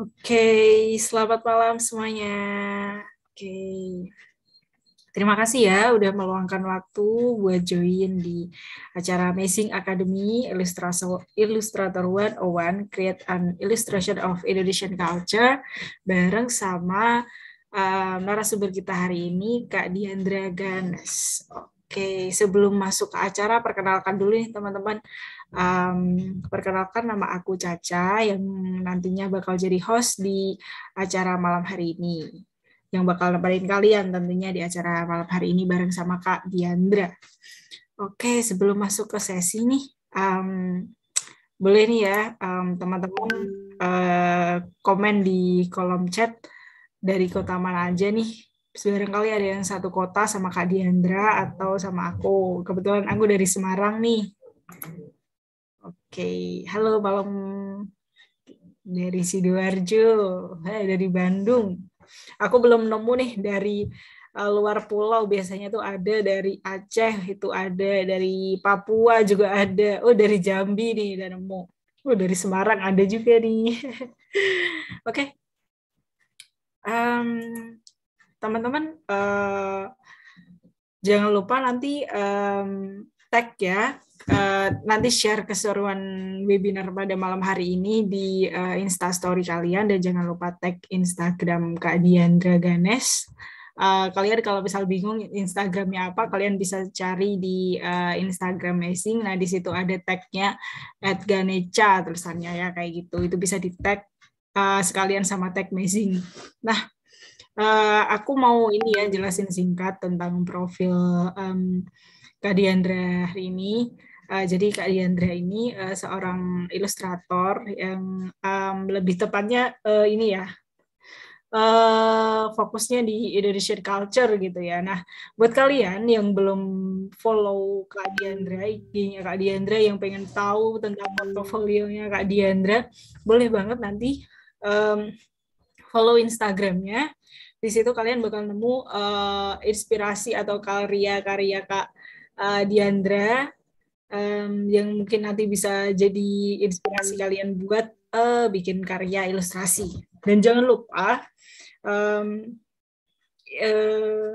Oke, selamat malam semuanya. Oke. Terima kasih ya udah meluangkan waktu buat join di acara Amazing Academy Illustrator One O One Create an Illustration of Indonesian Culture bareng sama um, narasumber kita hari ini Kak Diandra Ganes. Oke, sebelum masuk ke acara perkenalkan dulu nih teman-teman Um, perkenalkan nama aku Caca yang nantinya bakal jadi host di acara malam hari ini. Yang bakal nemenin kalian tentunya di acara malam hari ini bareng sama Kak Diandra. Oke, sebelum masuk ke sesi nih, um, boleh nih ya teman teman-teman uh, komen di kolom chat dari kota mana aja nih. Sebenarnya kali ada yang satu kota sama Kak Diandra atau sama aku. Kebetulan aku dari Semarang nih. Oke, halo Balong dari Sidoarjo, Hai, eh, dari Bandung. Aku belum nemu nih dari uh, luar pulau biasanya tuh ada dari Aceh itu ada, dari Papua juga ada. Oh, dari Jambi nih dan nemu. Oh, dari Semarang ada juga nih. Oke. okay. Um, teman-teman uh, jangan lupa nanti um, tag ya Eh, nanti share keseruan webinar pada malam hari ini di uh, eh, instastory kalian dan jangan lupa tag instagram kak Diandra Ganes uh, kalian kalau misal bingung Instagramnya apa, kalian bisa cari di uh, Instagram Messing Nah, di situ ada tagnya @ganeca tulisannya ya kayak gitu. Itu bisa di tag uh, sekalian sama tag Messing Nah, uh, aku mau ini ya jelasin singkat tentang profil um, Kak Diandra hari ini. Uh, jadi Kak Diandra ini uh, seorang ilustrator yang um, lebih tepatnya uh, ini ya uh, fokusnya di Indonesian culture gitu ya. Nah, buat kalian yang belum follow Kak Diandra, IG-nya Kak Diandra yang pengen tahu tentang portfolio nya Kak Diandra, boleh banget nanti um, follow Instagramnya. Di situ kalian bakal nemu uh, inspirasi atau karya-karya Kak uh, Diandra um, yang mungkin nanti bisa jadi inspirasi kalian buat uh, bikin karya ilustrasi. Dan jangan lupa um, uh,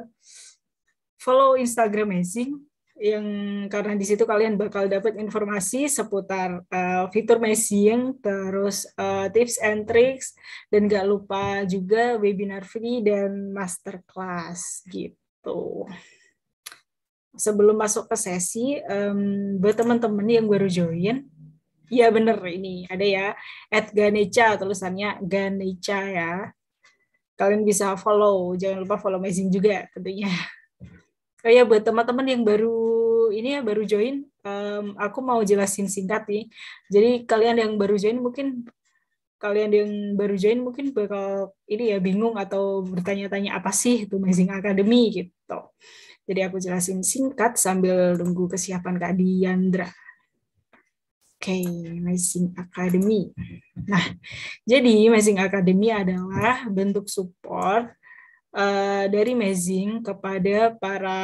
follow Instagram Amazing yang karena di situ kalian bakal dapat informasi seputar uh, fitur messaging terus uh, tips and tricks, dan gak lupa juga webinar free dan masterclass gitu sebelum masuk ke sesi um, buat teman-teman yang baru join ya bener ini ada ya at Ganecha tulisannya Ganecha ya kalian bisa follow jangan lupa follow Amazing juga tentunya oh ya buat teman-teman yang baru ini ya baru join um, aku mau jelasin singkat nih jadi kalian yang baru join mungkin kalian yang baru join mungkin bakal ini ya bingung atau bertanya-tanya apa sih itu Amazing Academy gitu. Jadi aku jelasin singkat sambil nunggu kesiapan Kak Diandra. Oke, okay, Amazing Academy. Nah, jadi Amazing Academy adalah bentuk support uh, dari Amazing kepada para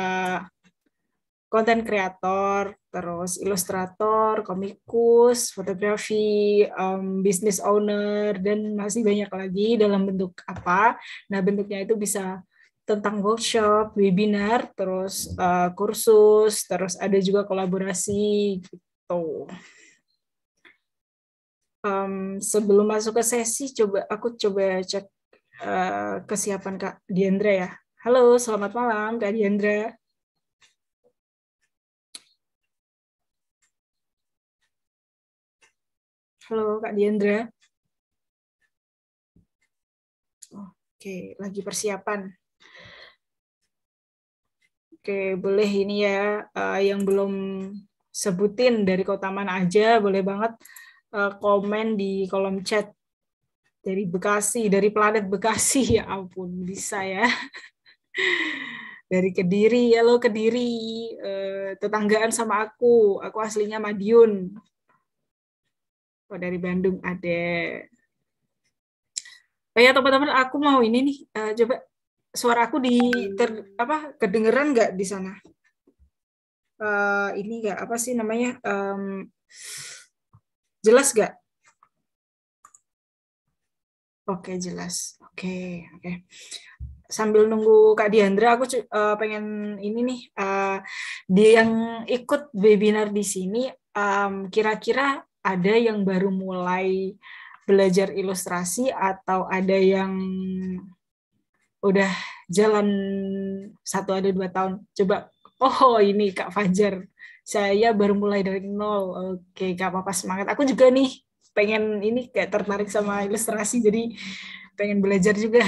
konten kreator, terus ilustrator, komikus, fotografi, um, business owner, dan masih banyak lagi dalam bentuk apa. Nah, bentuknya itu bisa tentang workshop, webinar, terus uh, kursus, terus ada juga kolaborasi gitu. Um, sebelum masuk ke sesi, coba aku coba cek uh, kesiapan Kak Diandra ya. Halo, selamat malam Kak Diandra. Halo Kak Diandra. Oke, lagi persiapan. Oke, boleh ini ya uh, yang belum sebutin dari kota mana aja, boleh banget uh, komen di kolom chat dari Bekasi, dari planet Bekasi ya ampun bisa ya. dari Kediri, ya lo Kediri, eh, tetanggaan sama aku, aku aslinya Madiun. Oh dari Bandung ada. Oh ya teman-teman, aku mau ini nih, coba suara aku di iya. ter, apa kedengeran nggak di sana? Uh, ini nggak apa sih namanya? Um, jelas nggak? Oke jelas. Oke oke. Sambil nunggu Kak Diandra, aku uh, pengen ini nih uh, dia yang ikut webinar di sini. kira kira-kira ada yang baru mulai belajar ilustrasi atau ada yang udah jalan satu ada dua tahun coba oh ini kak Fajar saya baru mulai dari nol oke gak apa-apa semangat aku juga nih pengen ini kayak tertarik sama ilustrasi jadi pengen belajar juga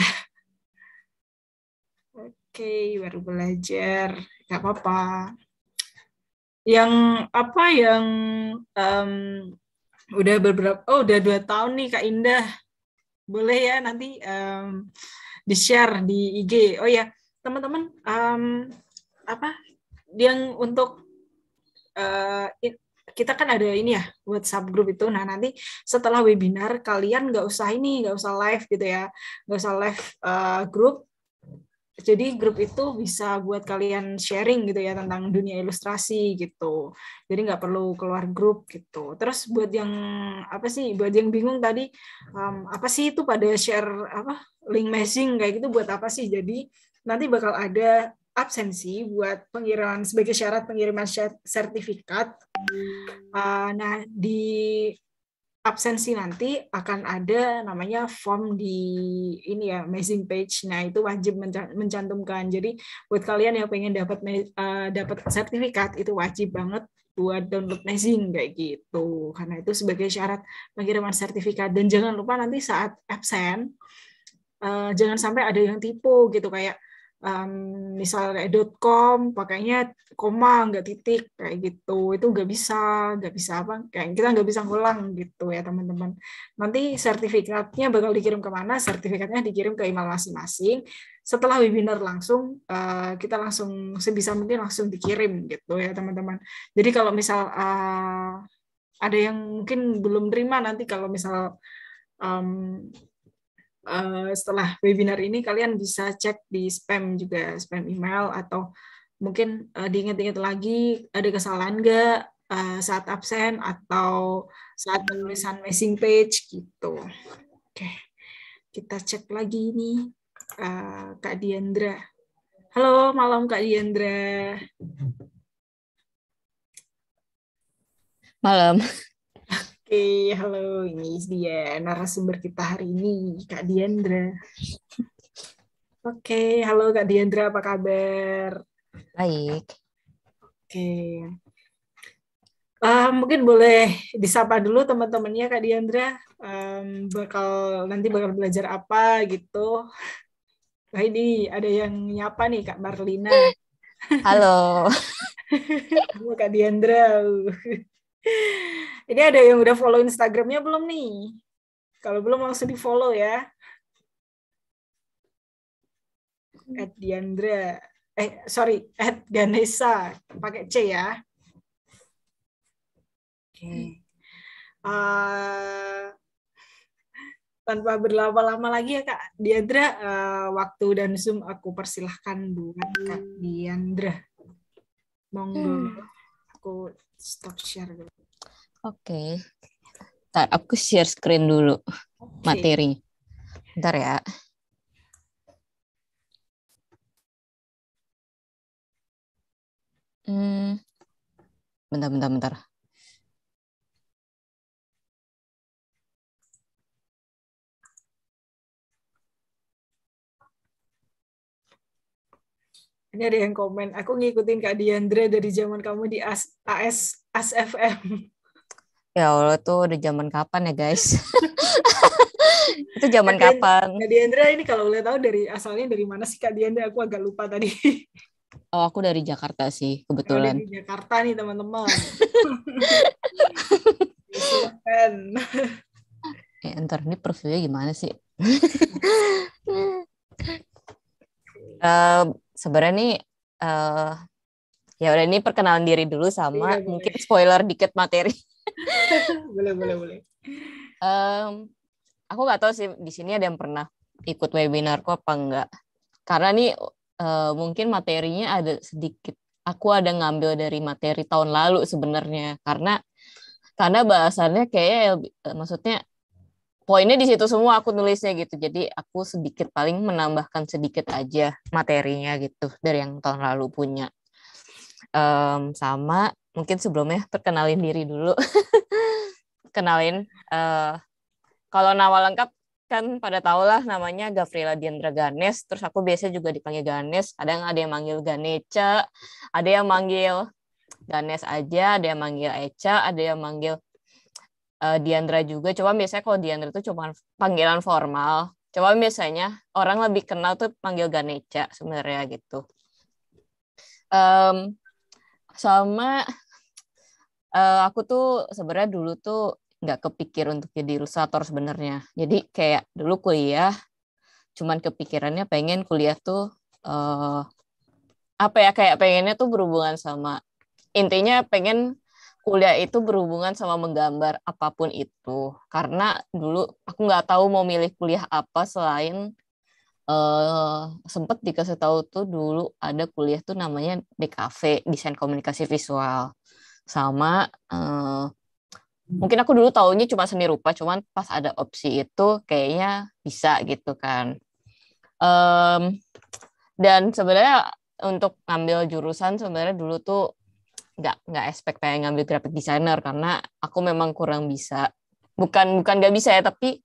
oke baru belajar gak apa-apa yang apa yang um, udah beberapa oh udah dua tahun nih kak Indah boleh ya nanti um, di share di IG. Oh ya, teman-teman um, apa yang untuk uh, kita kan ada ini ya WhatsApp grup itu. Nah nanti setelah webinar kalian nggak usah ini, nggak usah live gitu ya, nggak usah live uh, eh, grup jadi grup itu bisa buat kalian sharing gitu ya tentang dunia ilustrasi gitu jadi nggak perlu keluar grup gitu terus buat yang apa sih buat yang bingung tadi um, apa sih itu pada share apa link messaging kayak gitu buat apa sih jadi nanti bakal ada absensi buat pengiriman sebagai syarat pengiriman sertifikat. Uh, nah di absensi nanti akan ada namanya form di ini ya amazing page. Nah, itu wajib mencantumkan. Jadi buat kalian yang pengen dapat uh, dapat sertifikat itu wajib banget buat download amazing kayak gitu. Karena itu sebagai syarat pengiriman sertifikat dan jangan lupa nanti saat absen uh, jangan sampai ada yang tipu gitu kayak um, misal kayak .com pakainya koma nggak titik kayak gitu itu nggak bisa nggak bisa apa kayak kita nggak bisa ngulang gitu ya teman-teman nanti sertifikatnya bakal dikirim ke mana sertifikatnya dikirim ke email masing-masing setelah webinar langsung eh, kita langsung sebisa mungkin langsung dikirim gitu ya teman-teman jadi kalau misal eh, ada yang mungkin belum terima nanti kalau misal Eh, setelah webinar ini kalian bisa cek di spam juga spam email atau mungkin uh, diingat-ingat lagi ada kesalahan nggak uh, saat absen atau saat penulisan missing page gitu. Oke, kita cek lagi ini uh, Kak Diandra. Halo, malam Kak Diandra. Malam. Hey, iya, halo, ini dia narasumber kita hari ini, Kak Diandra. Oke, halo Kak Diandra, apa kabar? Baik. Oke. Okay. Uh, mungkin boleh disapa dulu teman-temannya Kak Diandra. Um, bakal nanti bakal belajar apa gitu. Nah ini ada yang nyapa nih Kak Marlina. Halo. halo Kak Diandra ini ada yang udah follow Instagramnya belum nih? Kalau belum langsung di follow ya. Hmm. At Diandra. Eh, sorry. At Ganesa. Pakai C ya. Oke. Okay. Hmm. Uh, eh, tanpa berlama-lama lagi ya Kak Diandra, uh, eh, waktu dan Zoom aku persilahkan buat Kak hmm. Diandra. Monggo. Hmm. Aku stop share dulu. Oke. Okay. aku share screen dulu okay. materi. Bentar ya. Hmm. Bentar, bentar, bentar. Ini ada yang komen, aku ngikutin Kak Diandra dari zaman kamu di AS, AS ASFM. ya Allah tuh udah zaman kapan ya guys itu zaman Kak kapan Kak Diandra ini kalau boleh tahu dari asalnya dari mana sih Kak Diandra aku agak lupa tadi oh aku dari Jakarta sih kebetulan dari Jakarta nih teman-teman ya, eh ntar ini profilnya gimana sih uh, sebenarnya nih uh, ya udah ini perkenalan diri dulu sama iya, mungkin spoiler dikit materi boleh boleh boleh um, aku nggak tahu sih di sini ada yang pernah ikut webinar kok apa enggak karena nih uh, mungkin materinya ada sedikit aku ada ngambil dari materi tahun lalu sebenarnya karena karena bahasannya kayak ya, e, maksudnya poinnya di situ semua aku nulisnya gitu jadi aku sedikit paling menambahkan sedikit aja materinya gitu dari yang tahun lalu punya um, sama mungkin sebelumnya perkenalin diri dulu. kenalin uh, kalau nama lengkap kan pada tau lah namanya Gavrila Diandra Ganes, terus aku biasa juga dipanggil Ganes, ada yang ada yang manggil Ganeca, ada yang manggil Ganes aja, ada yang manggil Eca, ada yang manggil uh, Diandra juga. cuma biasanya kalau Diandra itu cuma panggilan formal. cuma biasanya orang lebih kenal tuh panggil Ganeca sebenarnya gitu. Um, sama uh, aku tuh sebenarnya dulu tuh nggak kepikir untuk jadi ilustrator sebenarnya. Jadi kayak dulu kuliah, cuman kepikirannya pengen kuliah tuh uh, apa ya kayak pengennya tuh berhubungan sama intinya pengen kuliah itu berhubungan sama menggambar apapun itu. Karena dulu aku nggak tahu mau milih kuliah apa selain Uh, eh, sempat dikasih tahu tuh dulu ada kuliah tuh namanya DKV desain komunikasi visual sama uh, mungkin aku dulu taunya cuma seni rupa cuman pas ada opsi itu kayaknya bisa gitu kan um, dan sebenarnya untuk ngambil jurusan sebenarnya dulu tuh nggak nggak expect pengen ngambil graphic designer karena aku memang kurang bisa bukan bukan nggak bisa ya tapi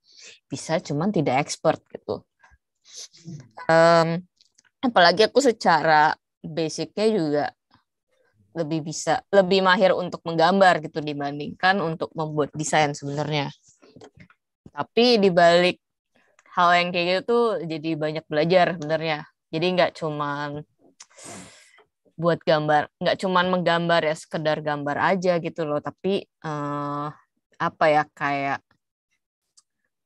bisa cuman tidak expert gitu um, apalagi aku secara basicnya juga lebih bisa lebih mahir untuk menggambar gitu dibandingkan untuk membuat desain sebenarnya. Tapi dibalik hal yang kayak gitu tuh jadi banyak belajar sebenarnya. Jadi nggak cuma buat gambar, nggak cuma menggambar ya sekedar gambar aja gitu loh, tapi eh, apa ya kayak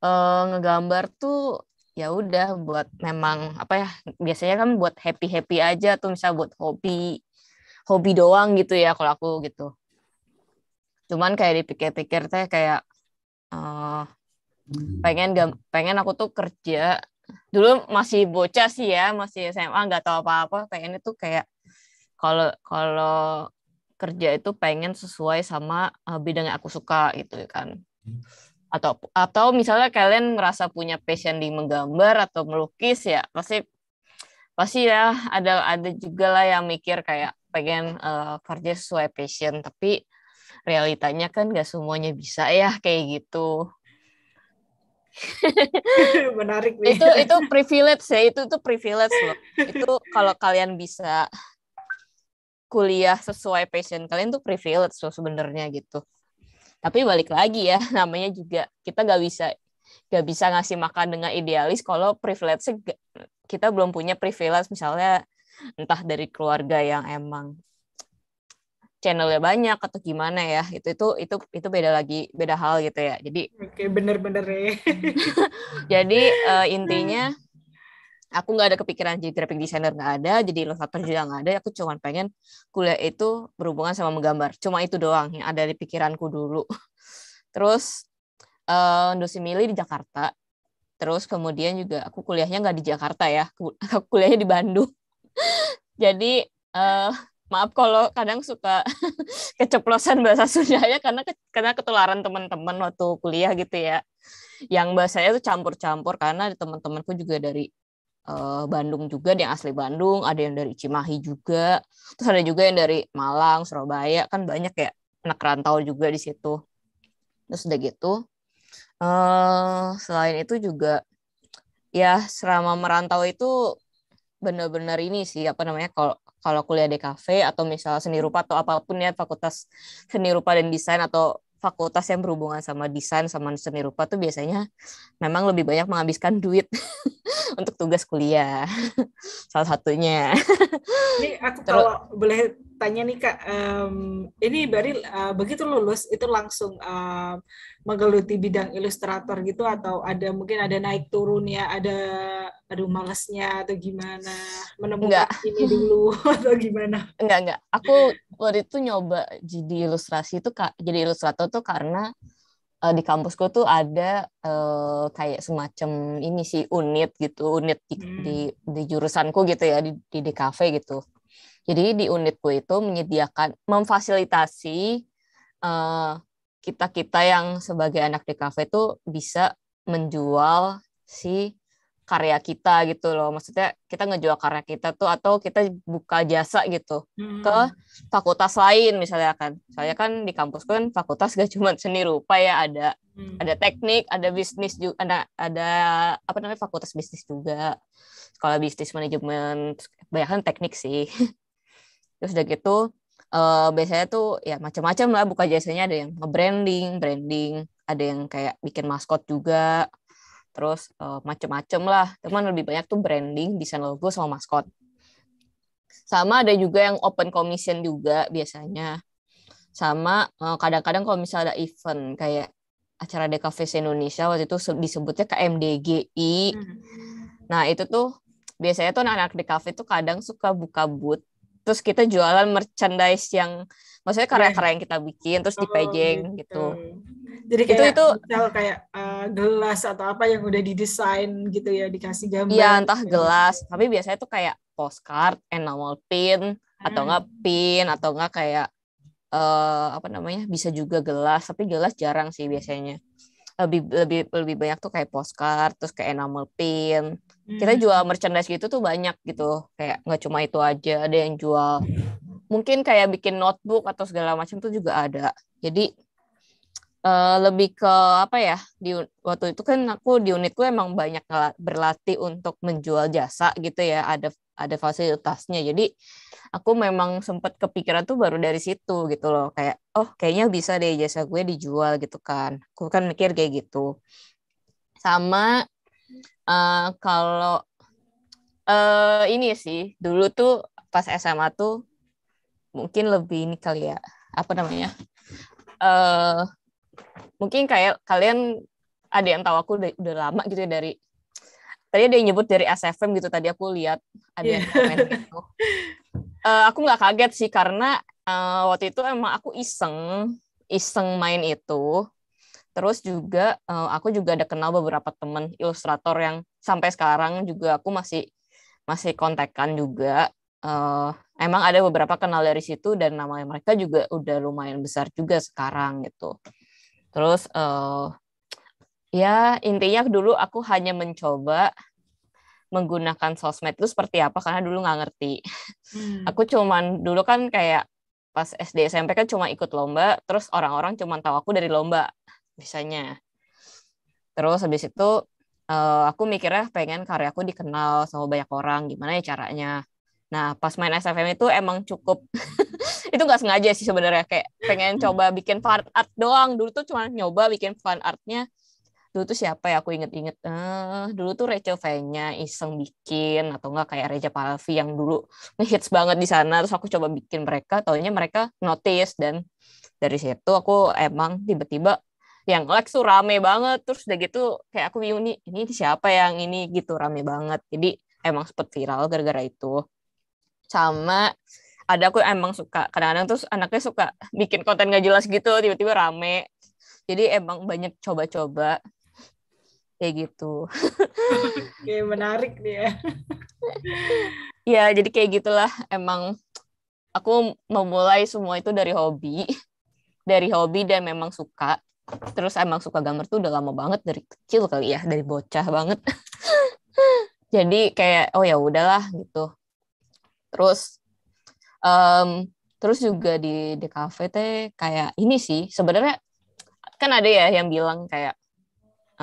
eh, ngegambar tuh ya udah buat memang apa ya biasanya kan buat happy happy aja tuh misal buat hobi hobi doang gitu ya kalau aku gitu cuman kayak dipikir-pikir teh kayak uh, pengen pengen aku tuh kerja dulu masih bocah sih ya masih SMA nggak tahu apa-apa pengen itu kayak kalau kalau kerja itu pengen sesuai sama uh, bidang yang aku suka gitu kan atau atau misalnya kalian merasa punya passion di menggambar atau melukis ya pasti pasti ya ada ada juga lah yang mikir kayak pengen uh, kerja sesuai passion tapi realitanya kan gak semuanya bisa ya kayak gitu menarik nih itu itu privilege ya itu tuh privilege loh itu kalau kalian bisa kuliah sesuai passion kalian tuh privilege loh sebenarnya gitu tapi balik lagi ya namanya juga kita gak bisa gak bisa ngasih makan dengan idealis kalau privilege kita belum punya privilege misalnya entah dari keluarga yang emang channelnya banyak atau gimana ya itu itu itu itu beda lagi beda hal gitu ya jadi oke bener-bener ya jadi uh, intinya aku nggak ada kepikiran jadi graphic designer nggak ada jadi ilustrator juga nggak ada aku cuma pengen kuliah itu berhubungan sama menggambar cuma itu doang yang ada di pikiranku dulu terus uh, eh, Dosimili di Jakarta. Terus kemudian juga aku kuliahnya nggak di Jakarta ya, aku kuliahnya di Bandung. Jadi uh, maaf kalau kadang suka keceplosan bahasa Sundanya karena ke, karena ketularan teman-teman waktu kuliah gitu ya. Yang bahasanya itu campur-campur karena teman-temanku juga dari uh, Bandung juga, ada yang asli Bandung, ada yang dari Cimahi juga, terus ada juga yang dari Malang, Surabaya, kan banyak ya anak rantau juga di situ. Terus udah gitu, Uh, selain itu juga ya selama merantau itu benar-benar ini sih apa namanya kalau kalau kuliah di kafe atau misalnya seni rupa atau apapun ya fakultas seni rupa dan desain atau fakultas yang berhubungan sama desain sama seni rupa tuh biasanya memang lebih banyak menghabiskan duit untuk tugas kuliah salah satunya. Ini aku kalau boleh tanya nih kak, um, ini bari uh, eh, begitu lulus itu langsung uh, menggeluti bidang ilustrator gitu atau ada mungkin ada naik turunnya, ada aduh malesnya atau gimana menemukan enggak. ini dulu atau gimana? Enggak enggak, aku waktu itu nyoba jadi ilustrasi itu kak jadi ilustrator tuh karena eh, di kampusku tuh ada uh, kayak semacam ini sih unit gitu unit di, hmm. di di jurusanku gitu ya di di DKV gitu jadi di unitku itu menyediakan memfasilitasi kita eh, kita-kita yang sebagai anak di kafe itu bisa menjual si karya kita gitu loh. Maksudnya kita ngejual karya kita tuh atau kita buka jasa gitu ke hmm. fakultas lain misalnya kan. Hmm. Saya kan di kampus kan fakultas gak cuma seni rupa ya, ada hmm. ada teknik, ada bisnis juga, ada ada apa namanya fakultas bisnis juga. Sekolah bisnis manajemen, banyak kan teknik sih. terus udah gitu uh, biasanya tuh ya macam-macam lah buka jasanya ada yang nge-branding, branding, ada yang kayak bikin maskot juga. Terus uh, macam-macam lah. Cuman lebih banyak tuh branding, desain logo sama maskot. Sama ada juga yang open commission juga biasanya. Sama eh, kadang-kadang kalau misalnya ada event kayak acara face Indonesia waktu itu disebutnya KMDGI. Hmm. Nah, itu tuh biasanya tuh anak-anak DKV tuh kadang suka buka booth terus kita jualan merchandise yang maksudnya iya. karya-karya yang kita bikin terus di oh, gitu. gitu. Jadi kayak itu, itu misal kayak uh, gelas atau apa yang udah didesain gitu ya dikasih gambar. Iya, gitu entah gitu. gelas, tapi biasanya tuh kayak postcard, enamel pin hmm. atau enggak ah. pin atau enggak kayak uh, apa namanya? bisa juga gelas, tapi gelas jarang sih biasanya lebih lebih lebih banyak tuh kayak postcard terus kayak enamel pin kita hmm. jual merchandise gitu tuh banyak gitu kayak nggak cuma itu aja ada yang jual mungkin kayak bikin notebook atau segala macam tuh juga ada jadi uh, lebih ke apa ya di waktu itu kan aku di unitku emang banyak berlatih untuk menjual jasa gitu ya ada ada fasilitasnya. Jadi aku memang sempat kepikiran tuh baru dari situ gitu loh. Kayak oh kayaknya bisa deh jasa gue dijual gitu kan. Aku kan mikir kayak gitu. Sama uh, kalau uh, ini sih dulu tuh pas SMA tuh mungkin lebih ini kali ya apa namanya uh, mungkin kayak kalian ada yang tahu aku udah, udah lama gitu ya dari tadi ada yang nyebut dari SFM gitu tadi aku lihat ada yeah. yang iya. komen gitu. uh, aku nggak kaget sih karena uh, waktu itu emang aku iseng iseng main itu. Terus juga uh, aku juga ada kenal beberapa teman ilustrator yang sampai sekarang juga aku masih masih kontekan juga. Uh, emang ada beberapa kenal dari situ dan nama mereka juga udah lumayan besar juga sekarang gitu. Terus uh, ya intinya dulu aku hanya mencoba menggunakan sosmed itu seperti apa karena dulu nggak ngerti. Hmm. Aku cuman dulu kan kayak pas SD SMP kan cuma ikut lomba, terus orang-orang cuma tahu aku dari lomba misalnya. Terus habis itu eh, aku mikirnya pengen karya aku dikenal sama banyak orang, gimana ya caranya. Nah, pas main SFM itu emang cukup itu nggak sengaja sih sebenarnya kayak pengen hmm. coba bikin fan art doang. Dulu tuh cuma nyoba bikin fan artnya dulu tuh siapa ya aku inget-inget eh, dulu tuh Rachel Fenya iseng bikin atau enggak kayak Reja Palvi yang dulu ngehits banget di sana terus aku coba bikin mereka taunya mereka notice dan dari situ aku emang tiba-tiba yang Lex tuh rame banget terus udah gitu kayak aku bingung nih ini siapa yang ini gitu rame banget jadi emang sempet viral gara-gara itu sama ada aku emang suka kadang-kadang terus anaknya suka bikin konten gak jelas gitu tiba-tiba rame jadi emang banyak coba-coba kayak gitu. Oke, menarik nih ya. ya, jadi kayak gitulah emang aku memulai semua itu dari hobi. Dari hobi dan memang suka. Terus emang suka gambar tuh udah lama banget dari kecil kali ya, dari bocah banget. jadi kayak oh ya udahlah gitu. Terus um, terus juga di cafe teh kayak ini sih sebenarnya kan ada ya yang bilang kayak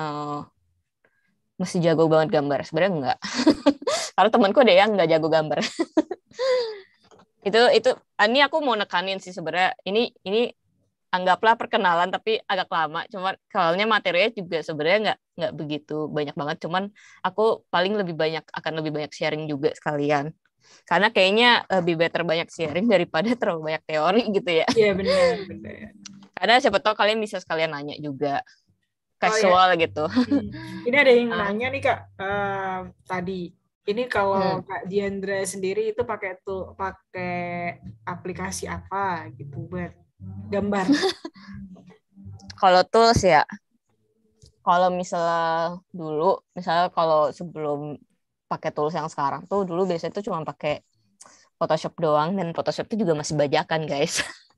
uh, mesti jago banget gambar sebenarnya enggak kalau temanku ada yang nggak jago gambar itu itu ah, ini aku mau nekanin sih sebenarnya ini ini anggaplah perkenalan tapi agak lama cuman soalnya materinya juga sebenarnya nggak nggak begitu banyak banget cuman aku paling lebih banyak akan lebih banyak sharing juga sekalian karena kayaknya eh, lebih better banyak sharing daripada terlalu banyak teori gitu ya iya benar benar karena siapa tahu kalian bisa sekalian nanya juga casual oh, iya. gitu. Hmm. Ini ada yang ah. nanya nih kak uh, tadi. Ini kalau hmm. kak Diandra sendiri itu pakai tuh pakai aplikasi apa gitu buat gambar? kalau tools ya. Kalau misalnya dulu, misalnya kalau sebelum pakai tools yang sekarang tuh dulu biasanya tuh cuma pakai Photoshop doang dan Photoshop itu juga masih bajakan guys.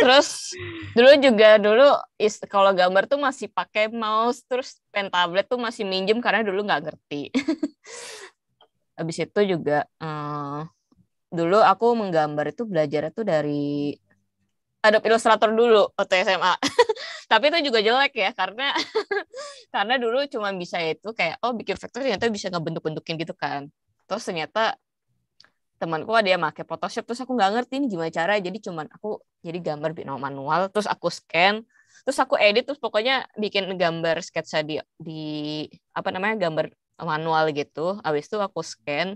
terus dulu juga dulu is kalau gambar tuh masih pakai mouse terus pen tablet tuh masih minjem karena dulu nggak ngerti Abis itu juga uh, dulu aku menggambar itu belajar itu dari Adobe Illustrator dulu waktu SMA tapi itu juga jelek ya karena karena dulu cuma bisa itu kayak oh bikin vektor ternyata bisa ngebentuk-bentukin gitu kan terus ternyata temanku ada yang pakai Photoshop terus aku nggak ngerti ini gimana cara jadi cuman aku jadi gambar manual terus aku scan terus aku edit terus pokoknya bikin gambar sketsa di di apa namanya gambar manual gitu habis itu aku scan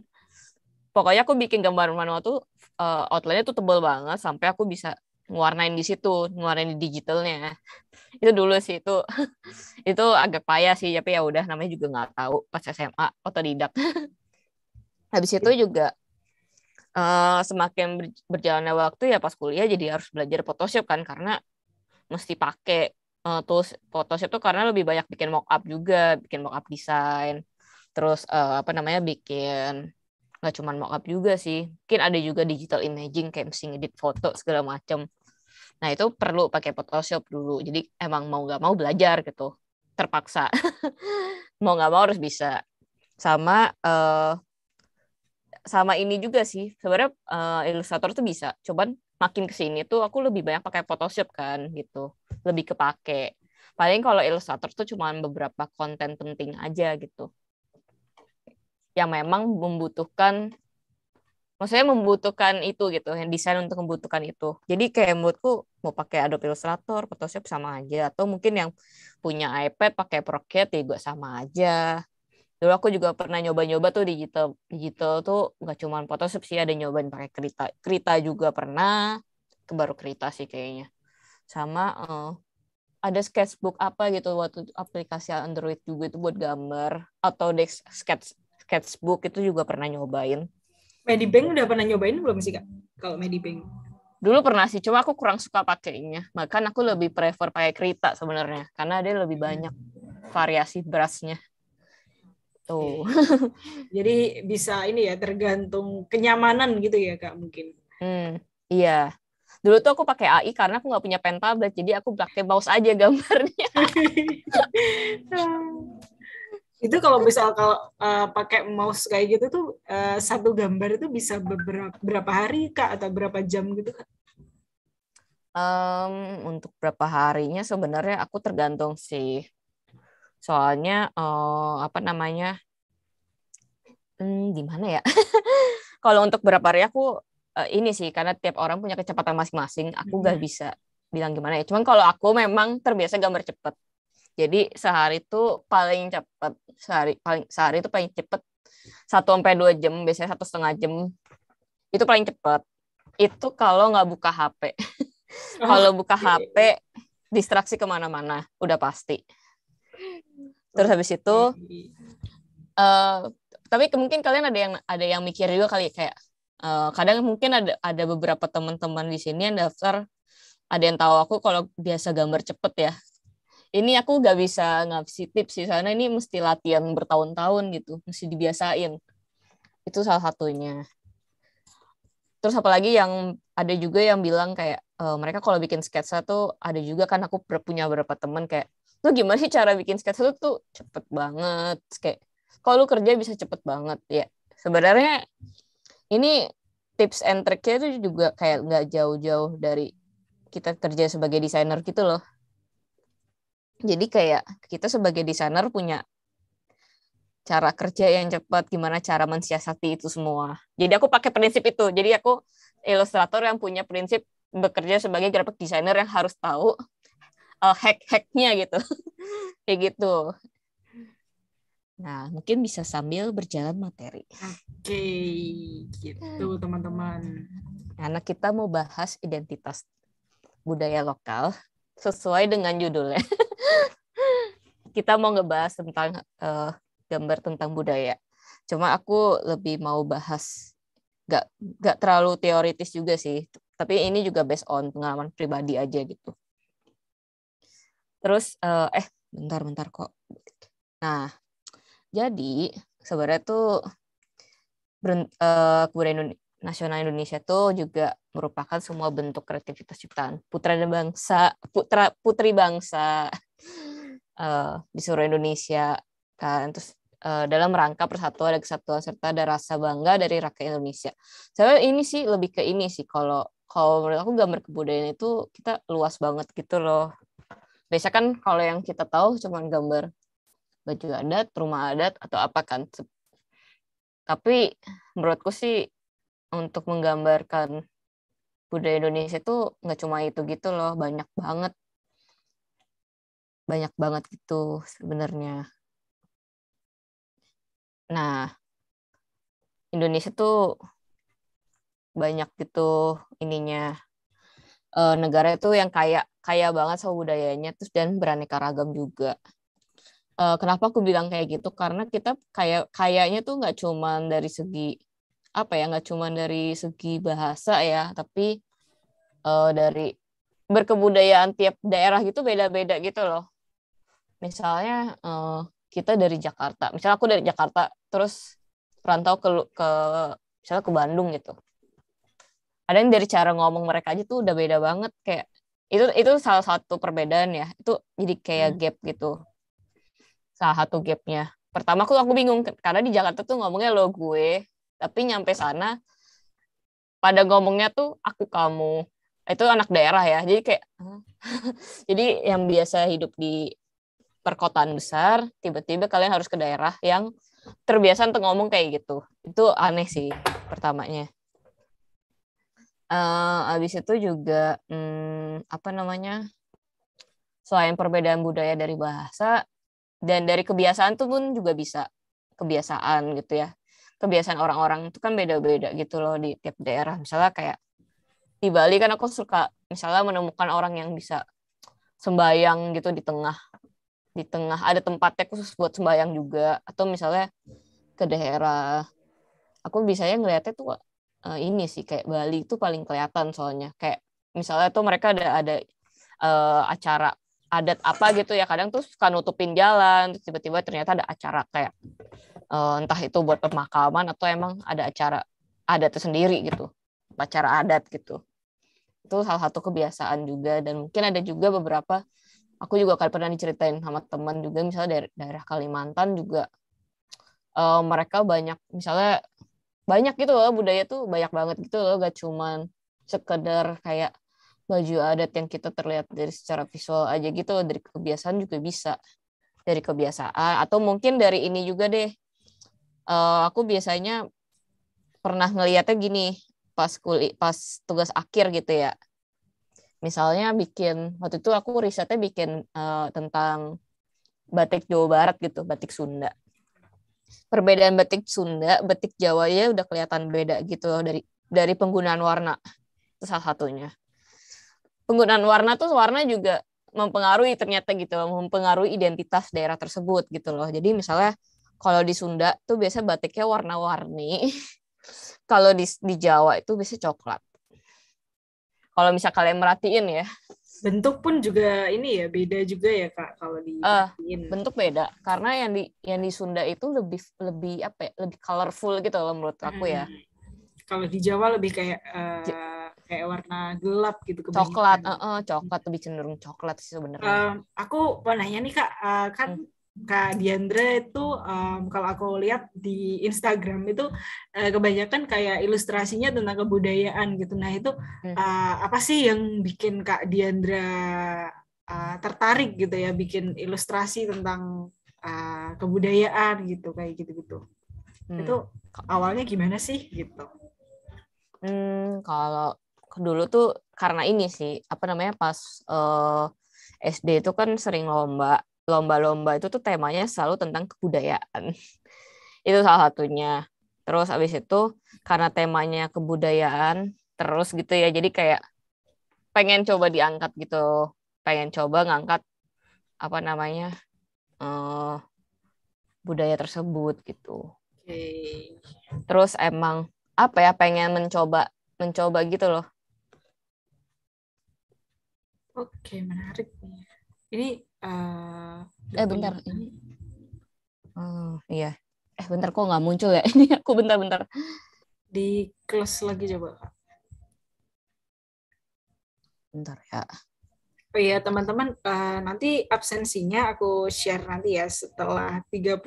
pokoknya aku bikin gambar manual tuh uh, outline-nya tuh tebel banget sampai aku bisa ngewarnain di situ ngewarnain di digitalnya itu dulu sih itu itu agak payah sih tapi ya udah namanya juga nggak tahu pas SMA otodidak habis itu iya. juga Eh, semakin berjalannya waktu ya pas kuliah jadi harus belajar Photoshop kan karena mesti pakai uh, tools Photoshop tuh karena lebih banyak bikin mockup juga, bikin mockup desain. Terus uh, apa namanya bikin nggak cuma mockup juga sih. Mungkin ada juga digital imaging kayak mesti foto segala macam. Nah, itu perlu pakai Photoshop dulu. Jadi emang mau nggak mau belajar gitu. Terpaksa. mau nggak mau harus bisa. Sama uh, sama ini juga sih sebenarnya uh, eh, ilustrator tuh bisa cuman makin kesini tuh aku lebih banyak pakai Photoshop kan gitu lebih kepake paling kalau ilustrator tuh cuma beberapa konten penting aja gitu yang memang membutuhkan maksudnya membutuhkan itu gitu yang desain untuk membutuhkan itu jadi kayak menurutku mau pakai Adobe Illustrator Photoshop sama aja atau mungkin yang punya iPad pakai Procreate ya juga sama aja dulu aku juga pernah nyoba-nyoba tuh digital digital tuh nggak cuma Photoshop sih ada nyobain pakai Krita Krita juga pernah ke baru Krita sih kayaknya sama uh, ada sketchbook apa gitu waktu aplikasi Android juga itu buat gambar atau Dex sketch sketchbook itu juga pernah nyobain Medibank gitu. udah pernah nyobain belum sih kak kalau Medibank dulu pernah sih cuma aku kurang suka pakainya bahkan aku lebih prefer pakai Krita sebenarnya karena dia lebih banyak hmm. variasi brushnya gitu. Iya. Jadi hmm. bisa ini ya tergantung kenyamanan gitu ya kak mungkin. Hmm, iya. Dulu tuh aku pakai AI karena aku nggak punya pen tablet, jadi aku pakai mouse aja gambarnya. itu kalau misal kalau uh, pakai mouse kayak gitu tuh uh, satu gambar itu bisa beberapa berapa hari kak atau berapa jam gitu kak? Um, untuk berapa harinya sebenarnya aku tergantung sih soalnya uh, apa namanya hmm, gimana ya kalau untuk berapa hari aku uh, ini sih karena tiap orang punya kecepatan masing-masing aku hmm. gak bisa bilang gimana ya cuman kalau aku memang terbiasa gambar cepet jadi sehari itu paling cepet sehari paling sehari itu paling cepet satu sampai dua jam biasanya satu setengah jam itu paling cepet itu kalau nggak buka HP kalau oh, buka iya, iya, HP iya. distraksi kemana-mana udah pasti terus habis itu uh, tapi mungkin kalian ada yang ada yang mikir juga kali kayak uh, kadang mungkin ada ada beberapa teman-teman di sini yang daftar ada yang tahu aku kalau biasa gambar cepet ya ini aku gak bisa ngasih tips sih karena ini mesti latihan bertahun-tahun gitu mesti dibiasain itu salah satunya terus apalagi yang ada juga yang bilang kayak uh, mereka kalau bikin sketsa tuh ada juga kan aku punya beberapa teman kayak lu gimana sih cara bikin sketsa lu tuh cepet banget kayak kalau lu kerja bisa cepet banget ya sebenarnya ini tips and tricknya itu juga kayak nggak jauh-jauh dari kita kerja sebagai desainer gitu loh jadi kayak kita sebagai desainer punya cara kerja yang cepat gimana cara mensiasati itu semua jadi aku pakai prinsip itu jadi aku ilustrator yang punya prinsip bekerja sebagai graphic designer yang harus tahu uh, eh, hack-hacknya gitu. Kayak gitu. Nah, mungkin bisa sambil berjalan materi. Oke, gitu hmm. teman-teman. Karena kita mau bahas identitas budaya lokal sesuai dengan judulnya. kita mau ngebahas tentang uh, gambar tentang budaya. Cuma aku lebih mau bahas gak, gak terlalu teoritis juga sih. Tapi ini juga based on pengalaman pribadi aja gitu. Terus uh, eh bentar bentar kok. Nah, jadi sebenarnya tuh uh, kebudayaan Indonesia, nasional Indonesia tuh juga merupakan semua bentuk kreativitas ciptaan putra dan bangsa putra putri bangsa uh, di seluruh Indonesia kan terus dalam rangka persatuan dan kesatuan serta ada rasa bangga dari rakyat Indonesia. Saya ini sih lebih ke ini sih kalau kalau menurut aku gambar kebudayaan itu kita luas banget gitu loh biasa kan kalau yang kita tahu cuma gambar baju adat, rumah adat atau apa kan. Tapi menurutku sih untuk menggambarkan budaya Indonesia itu nggak cuma itu gitu loh, banyak banget. Banyak banget gitu sebenarnya. Nah, Indonesia tuh banyak gitu ininya eh, negara itu yang kayak kaya banget sama budayanya terus dan beraneka ragam juga uh, kenapa aku bilang kayak gitu karena kita kayak kayaknya tuh nggak cuma dari segi apa ya nggak cuma dari segi bahasa ya tapi uh, dari berkebudayaan tiap daerah gitu beda-beda gitu loh misalnya uh, kita dari Jakarta misalnya aku dari Jakarta terus perantau ke ke misalnya ke Bandung gitu ada yang dari cara ngomong mereka aja tuh udah beda banget kayak itu itu salah satu perbedaan ya itu jadi kayak hmm. gap gitu salah satu gapnya pertama aku aku bingung karena di Jakarta tuh ngomongnya lo gue tapi nyampe sana pada ngomongnya tuh aku kamu itu anak daerah ya jadi kayak jadi yang biasa hidup di perkotaan besar tiba-tiba kalian harus ke daerah yang terbiasa untuk ngomong kayak gitu itu aneh sih pertamanya uh, abis itu juga um, apa namanya selain perbedaan budaya dari bahasa dan dari kebiasaan tuh pun juga bisa kebiasaan gitu ya kebiasaan orang-orang itu kan beda-beda gitu loh di tiap daerah misalnya kayak di Bali kan aku suka misalnya menemukan orang yang bisa sembayang gitu di tengah di tengah ada tempatnya khusus buat sembayang juga atau misalnya ke daerah aku bisa ya ngeliatnya tuh uh, ini sih kayak Bali itu paling kelihatan soalnya kayak misalnya tuh mereka ada ada uh, acara adat apa gitu ya kadang tuh suka nutupin jalan tiba-tiba ternyata ada acara kayak uh, entah itu buat pemakaman atau emang ada acara adat sendiri gitu acara adat gitu itu salah satu kebiasaan juga dan mungkin ada juga beberapa aku juga kali pernah diceritain sama teman juga misalnya dari daerah Kalimantan juga uh, mereka banyak misalnya banyak gitu loh budaya tuh banyak banget gitu loh gak cuman sekedar kayak baju adat yang kita terlihat dari secara visual aja gitu loh. dari kebiasaan juga bisa dari kebiasaan atau mungkin dari ini juga deh uh, aku biasanya pernah ngelihatnya gini pas kulit pas tugas akhir gitu ya misalnya bikin waktu itu aku risetnya bikin uh, tentang batik Jawa Barat gitu batik Sunda perbedaan batik Sunda, batik Jawa ya udah kelihatan beda gitu loh dari dari penggunaan warna. Itu salah satunya. Penggunaan warna tuh warna juga mempengaruhi ternyata gitu loh, mempengaruhi identitas daerah tersebut gitu loh. Jadi misalnya kalau di Sunda tuh biasa batiknya warna-warni. kalau di di Jawa itu biasa coklat. Kalau misalnya kalian merhatiin ya, bentuk pun juga ini ya beda juga ya kak kalau di uh, bentuk beda karena yang di yang di Sunda itu lebih lebih apa ya lebih colorful gitu loh menurut aku ya hmm. kalau di Jawa lebih kayak uh, kayak warna gelap gitu kebanyakan. coklat uh, uh, coklat lebih cenderung coklat sih sebenarnya um, aku mau nanya nih kak uh, kan hmm Kak Diandra itu um, kalau aku lihat di Instagram itu uh, kebanyakan kayak ilustrasinya tentang kebudayaan gitu. Nah itu uh, apa sih yang bikin Kak Diandra uh, tertarik gitu ya bikin ilustrasi tentang uh, kebudayaan gitu kayak gitu-gitu. Hmm. Itu awalnya gimana sih gitu? Hmm, kalau dulu tuh karena ini sih apa namanya pas uh, SD itu kan sering lomba lomba-lomba itu tuh temanya selalu tentang kebudayaan. itu salah satunya. Terus abis itu karena temanya kebudayaan, terus gitu ya, jadi kayak pengen coba diangkat gitu, pengen coba ngangkat apa namanya uh, budaya tersebut gitu. Okay. Terus emang apa ya pengen mencoba mencoba gitu loh. Oke okay, menarik nih. Ini uh, eh, eh bentar ini. Oh iya. Eh bentar kok nggak muncul ya? Ini aku bentar-bentar. Di kelas lagi coba. Bentar ya. Oh iya teman-teman uh, nanti absensinya aku share nanti ya setelah 30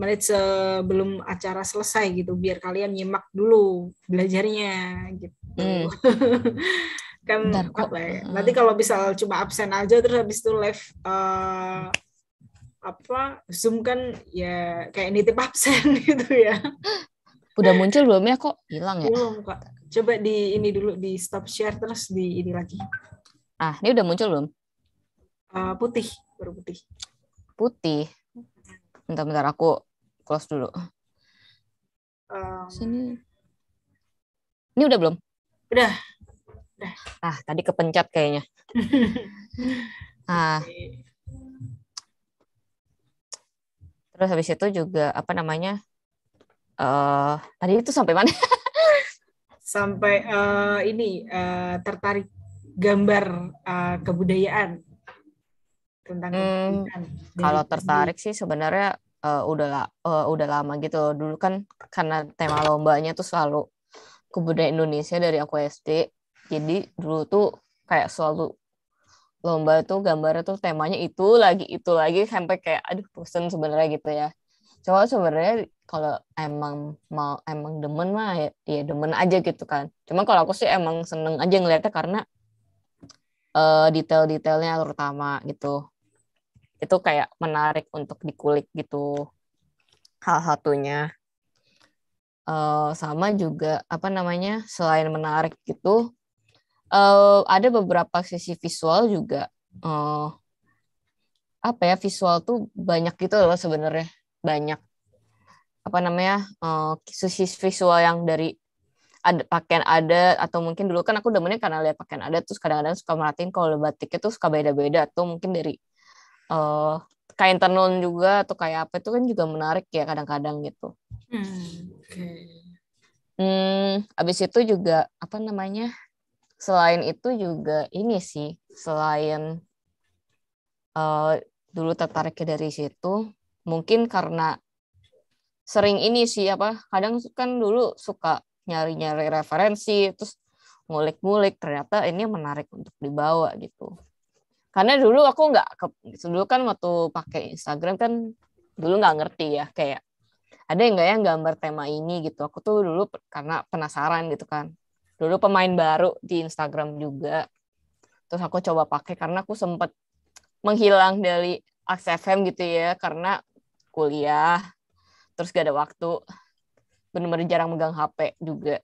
menit sebelum acara selesai gitu biar kalian nyimak dulu belajarnya gitu. Hmm. kan Bentar, apa ya uh, nanti kalau bisa cuma absen aja terus habis itu live uh, apa zoom kan ya kayak ini nitip absen gitu ya udah muncul belum ya kok hilang ya belum kok coba di ini dulu di stop share terus di ini lagi ah ini udah muncul belum uh, putih baru putih putih bentar-bentar aku close dulu um, sini ini udah belum udah Ah, tadi kepencet kayaknya. ah. Terus habis itu juga apa namanya? Uh, tadi itu sampai mana? sampai uh, ini uh, tertarik gambar uh, kebudayaan tentang hmm, kebudayaan. Kalau tertarik sih sebenarnya uh, udah uh, udah lama gitu. Dulu kan karena tema lombanya tuh selalu kebudayaan Indonesia dari aku SD jadi dulu tuh kayak selalu lomba tuh gambar tuh temanya itu lagi itu lagi sampai kayak aduh bosen sebenarnya gitu ya. Coba sebenarnya kalau emang mau emang demen mah ya, ya demen aja gitu kan. Cuma kalau aku sih emang seneng aja ngeliatnya karena uh, detail-detailnya terutama gitu. Itu kayak menarik untuk dikulik gitu. Hal satunya. Uh, eh, sama juga apa namanya selain menarik gitu uh, ada beberapa sisi visual juga uh, apa ya visual tuh banyak gitu loh sebenarnya banyak apa namanya uh, sisi visual yang dari ada pakaian ada atau mungkin dulu kan aku demennya karena lihat pakaian ada terus kadang-kadang suka merhatiin kalau batiknya tuh suka beda-beda atau mungkin dari uh, kain tenun juga atau kayak apa itu kan juga menarik ya kadang-kadang gitu. Hmm, okay. hmm, abis itu juga apa namanya selain itu juga ini sih selain uh, dulu tertariknya dari situ mungkin karena sering ini sih apa kadang kan dulu suka nyari-nyari referensi terus ngulik-ngulik ternyata ini menarik untuk dibawa gitu karena dulu aku nggak dulu kan waktu pakai Instagram kan dulu nggak ngerti ya kayak ada yang nggak yang gambar tema ini gitu aku tuh dulu karena penasaran gitu kan dulu pemain baru di Instagram juga terus aku coba pakai karena aku sempat menghilang dari AXFM gitu ya karena kuliah terus gak ada waktu benar-benar jarang megang HP juga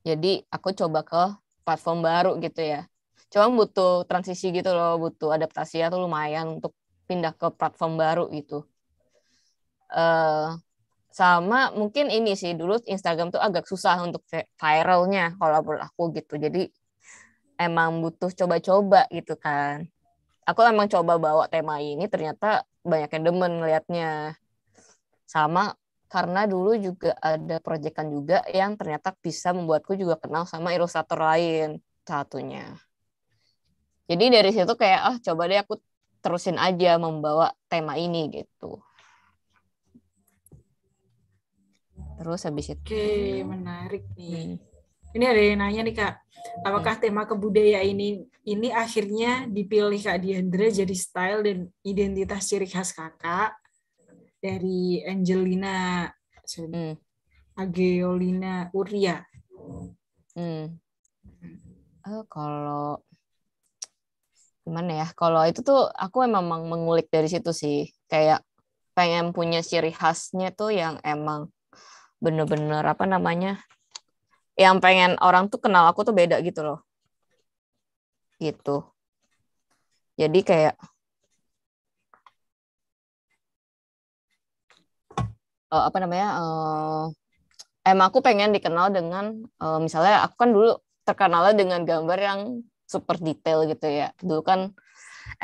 jadi aku coba ke platform baru gitu ya cuma butuh transisi gitu loh butuh adaptasi atau lumayan untuk pindah ke platform baru gitu uh, sama mungkin ini sih dulu Instagram tuh agak susah untuk viralnya kalau menurut aku gitu jadi emang butuh coba-coba gitu kan aku emang coba bawa tema ini ternyata banyak yang demen liatnya sama karena dulu juga ada proyekan juga yang ternyata bisa membuatku juga kenal sama ilustrator lain satunya jadi dari situ kayak ah coba deh aku terusin aja membawa tema ini gitu Terus habis itu. Oke, menarik nih. Hmm. Ini ada yang nanya nih kak, apakah tema kebudayaan ini ini akhirnya dipilih kak Diandra jadi style dan identitas ciri khas kakak dari Angelina sorry, hmm. Ageolina Uria. Hmm. Uh, kalau gimana ya? Kalau itu tuh aku emang mengulik dari situ sih, kayak pengen punya ciri khasnya tuh yang emang bener-bener apa namanya yang pengen orang tuh kenal aku tuh beda gitu loh gitu jadi kayak uh, apa namanya uh, eh, emang aku pengen dikenal dengan uh, misalnya aku kan dulu terkenalnya dengan gambar yang super detail gitu ya dulu kan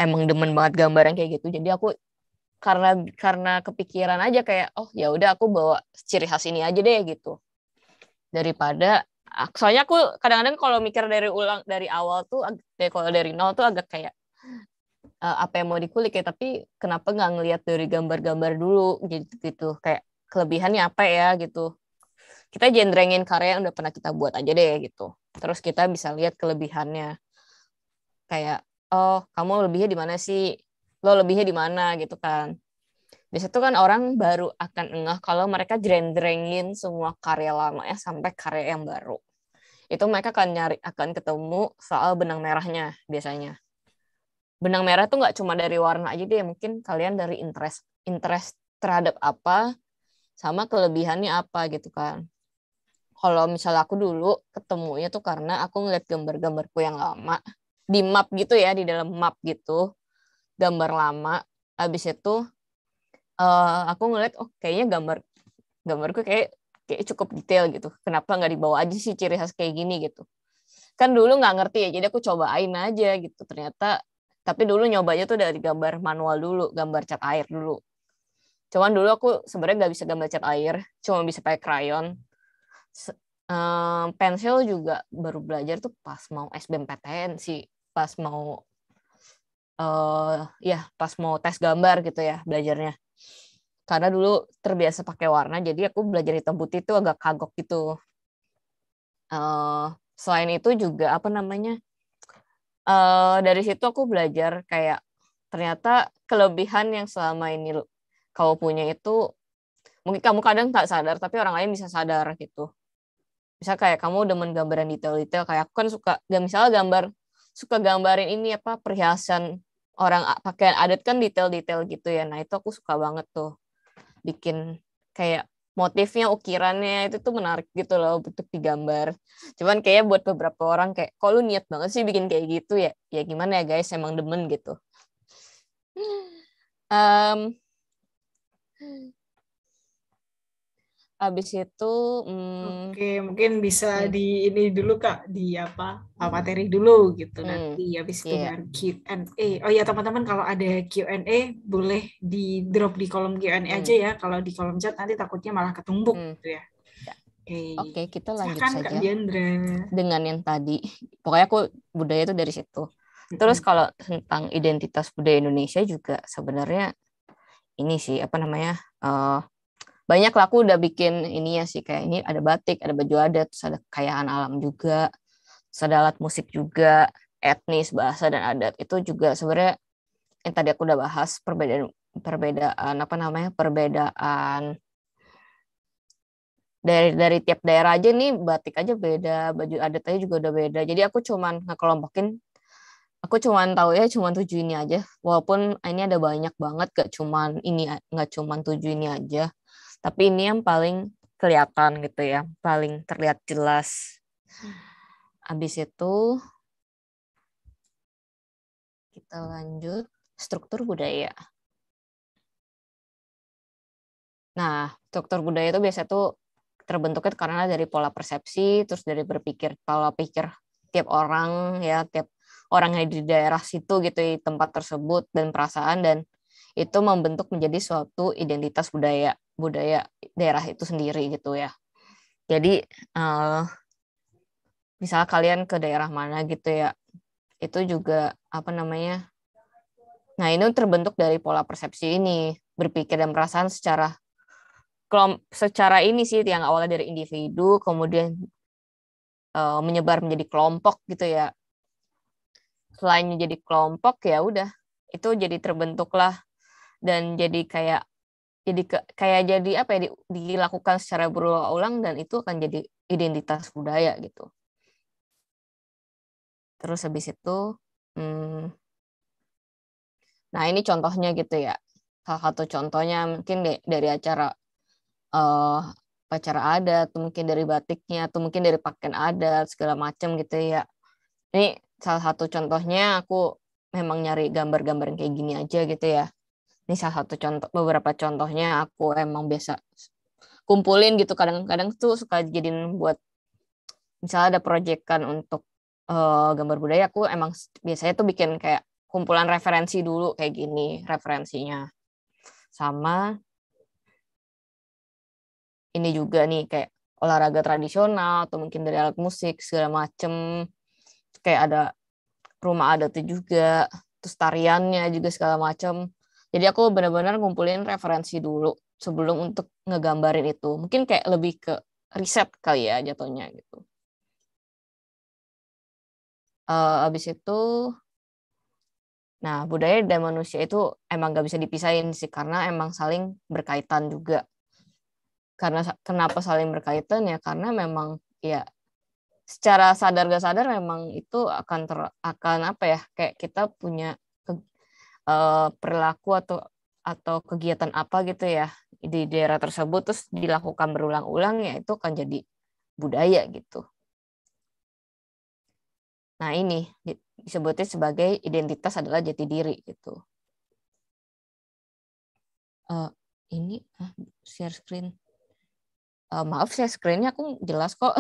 emang demen banget gambar yang kayak gitu jadi aku karena karena kepikiran aja kayak oh ya udah aku bawa ciri khas ini aja deh gitu daripada soalnya aku kadang-kadang kalau mikir dari ulang dari awal tuh eh, kalau dari nol tuh agak kayak uh, apa yang mau dikulik ya tapi kenapa nggak ngelihat dari gambar-gambar dulu gitu gitu kayak kelebihannya apa ya gitu kita jendrengin karya yang udah pernah kita buat aja deh gitu terus kita bisa lihat kelebihannya kayak oh kamu lebihnya di mana sih lo lebihnya di mana gitu kan biasa tuh kan orang baru akan ngeh kalau mereka jrendrengin semua karya lamanya sampai karya yang baru itu mereka akan nyari akan ketemu soal benang merahnya biasanya benang merah tuh nggak cuma dari warna aja deh mungkin kalian dari interest interest terhadap apa sama kelebihannya apa gitu kan kalau misalnya aku dulu ketemunya tuh karena aku ngeliat gambar-gambarku yang lama di map gitu ya di dalam map gitu gambar lama abis itu uh, aku ngeliat oh kayaknya gambar gambarku kayak kayak cukup detail gitu kenapa nggak dibawa aja sih ciri khas kayak gini gitu kan dulu nggak ngerti ya jadi aku cobain aja gitu ternyata tapi dulu nyobanya tuh dari gambar manual dulu gambar cat air dulu cuman dulu aku sebenarnya nggak bisa gambar cat air cuma bisa pakai krayon um, eh, pensil juga baru belajar tuh pas mau SBMPTN sih pas mau uh, ya pas mau tes gambar gitu ya belajarnya karena dulu terbiasa pakai warna jadi aku belajar hitam putih itu agak kagok gitu uh, selain itu juga apa namanya uh, dari situ aku belajar kayak ternyata kelebihan yang selama ini lo kau punya itu mungkin kamu kadang tak sadar tapi orang lain bisa sadar gitu bisa kayak kamu demen gambaran detail-detail kayak aku kan suka misalnya gambar suka gambarin ini apa perhiasan orang pakaian adat kan detail-detail gitu ya. Nah, itu aku suka banget tuh. Bikin kayak motifnya, ukirannya itu tuh menarik gitu loh bentuk digambar. Cuman kayaknya buat beberapa orang kayak, kok lu niat banget sih bikin kayak gitu ya? Ya gimana ya guys, emang demen gitu. Um, Habis itu hmm, Oke, mungkin bisa ya. di ini dulu Kak, di apa? Uh, hmm. materi dulu gitu hmm. nanti habis itu yeah. Q&A. Oh ya teman-teman kalau ada Q&A boleh di drop di kolom Q&A hmm. aja ya. Kalau di kolom chat nanti takutnya malah ketumbuk hmm. gitu ya. ya. Oke, okay. okay, kita lanjut Silahkan, saja dengan yang tadi. Pokoknya aku budaya itu dari situ. Terus -hmm. kalau tentang identitas budaya Indonesia juga sebenarnya ini sih apa namanya uh, banyak laku udah bikin ini ya sih kayak ini ada batik, ada baju adat, terus ada kekayaan alam juga, terus ada alat musik juga, etnis, bahasa dan adat itu juga sebenarnya yang tadi aku udah bahas perbedaan perbedaan apa namanya perbedaan dari dari tiap daerah aja nih batik aja beda baju adat aja juga udah beda jadi aku cuman ngekelompokin aku cuman tahu ya cuman tujuh ini aja walaupun ini ada banyak banget gak cuman ini nggak cuman tujuh ini aja tapi ini yang paling kelihatan gitu ya, paling terlihat jelas. Habis itu kita lanjut struktur budaya. Nah, struktur budaya itu biasanya tuh terbentuknya karena dari pola persepsi, terus dari berpikir, pola pikir tiap orang ya, tiap orang yang di daerah situ gitu, di tempat tersebut, dan perasaan, dan itu membentuk menjadi suatu identitas budaya budaya daerah itu sendiri gitu ya. Jadi uh, eh, misalnya kalian ke daerah mana gitu ya, itu juga apa namanya? Nah ini terbentuk dari pola persepsi ini berpikir dan perasaan secara kelom secara ini sih yang awalnya dari individu kemudian uh, menyebar menjadi kelompok gitu ya. Selain menjadi kelompok ya udah itu jadi terbentuklah dan jadi kayak jadi ke, kayak jadi apa ya di, dilakukan secara berulang ulang dan itu akan jadi identitas budaya gitu terus habis itu hmm, nah ini contohnya gitu ya salah satu contohnya mungkin dari acara uh, acara ada atau mungkin dari batiknya atau mungkin dari pakaian adat segala macam gitu ya ini salah satu contohnya aku memang nyari gambar-gambar kayak gini aja gitu ya ini salah satu contoh beberapa contohnya aku emang biasa kumpulin gitu kadang-kadang tuh suka jadiin buat misalnya ada kan untuk uh, gambar budaya aku emang biasanya tuh bikin kayak kumpulan referensi dulu kayak gini referensinya sama ini juga nih kayak olahraga tradisional atau mungkin dari alat musik segala macem kayak ada rumah adatnya juga terus tariannya juga segala macem jadi aku benar-benar ngumpulin referensi dulu sebelum untuk ngegambarin itu. Mungkin kayak lebih ke riset kali ya jatuhnya gitu. Uh, abis itu, nah budaya dan manusia itu emang gak bisa dipisahin sih karena emang saling berkaitan juga. Karena kenapa saling berkaitan ya karena memang ya secara sadar gak sadar memang itu akan ter, akan apa ya kayak kita punya uh, perilaku atau atau kegiatan apa gitu ya di daerah tersebut terus dilakukan berulang-ulang ya itu akan jadi budaya gitu. Nah ini disebutnya sebagai identitas adalah jati diri gitu. Uh, ini uh, share screen. Uh, maaf share screennya aku jelas kok.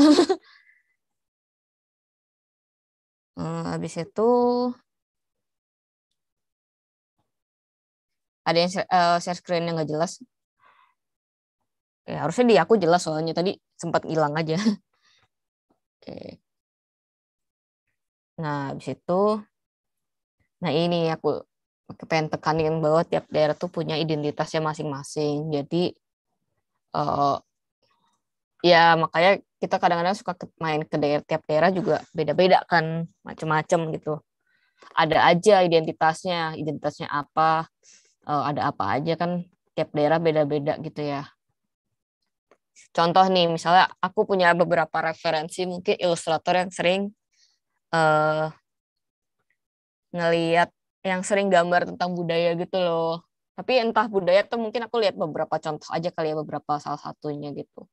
uh, habis itu ada yang uh, share screen yang nggak jelas ya harusnya di aku jelas soalnya tadi sempat hilang aja oke nah habis itu nah ini aku pengen tekanin bahwa tiap daerah tuh punya identitasnya masing-masing jadi uh, ya makanya kita kadang-kadang suka main ke daerah tiap daerah juga beda-beda kan macem-macem gitu ada aja identitasnya identitasnya apa Eh, ada apa aja kan tiap daerah beda-beda gitu ya. Contoh nih misalnya aku punya beberapa referensi mungkin ilustrator yang sering uh, ngeliat yang sering gambar tentang budaya gitu loh. Tapi entah budaya tuh mungkin aku lihat beberapa contoh aja kali ya beberapa salah satunya gitu.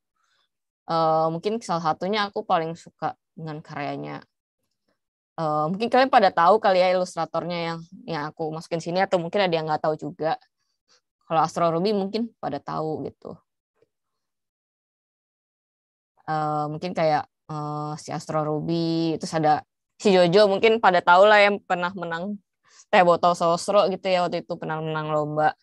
Uh, mungkin salah satunya aku paling suka dengan karyanya Uh, mungkin kalian pada tahu kali ya ilustratornya yang yang aku masukin sini atau mungkin ada yang nggak tahu juga. Kalau Astro Ruby mungkin pada tahu gitu. Uh, mungkin kayak uh, si Astro Ruby, terus ada si Jojo mungkin pada tahu lah yang pernah menang teh botol sosro gitu ya waktu itu pernah menang lomba.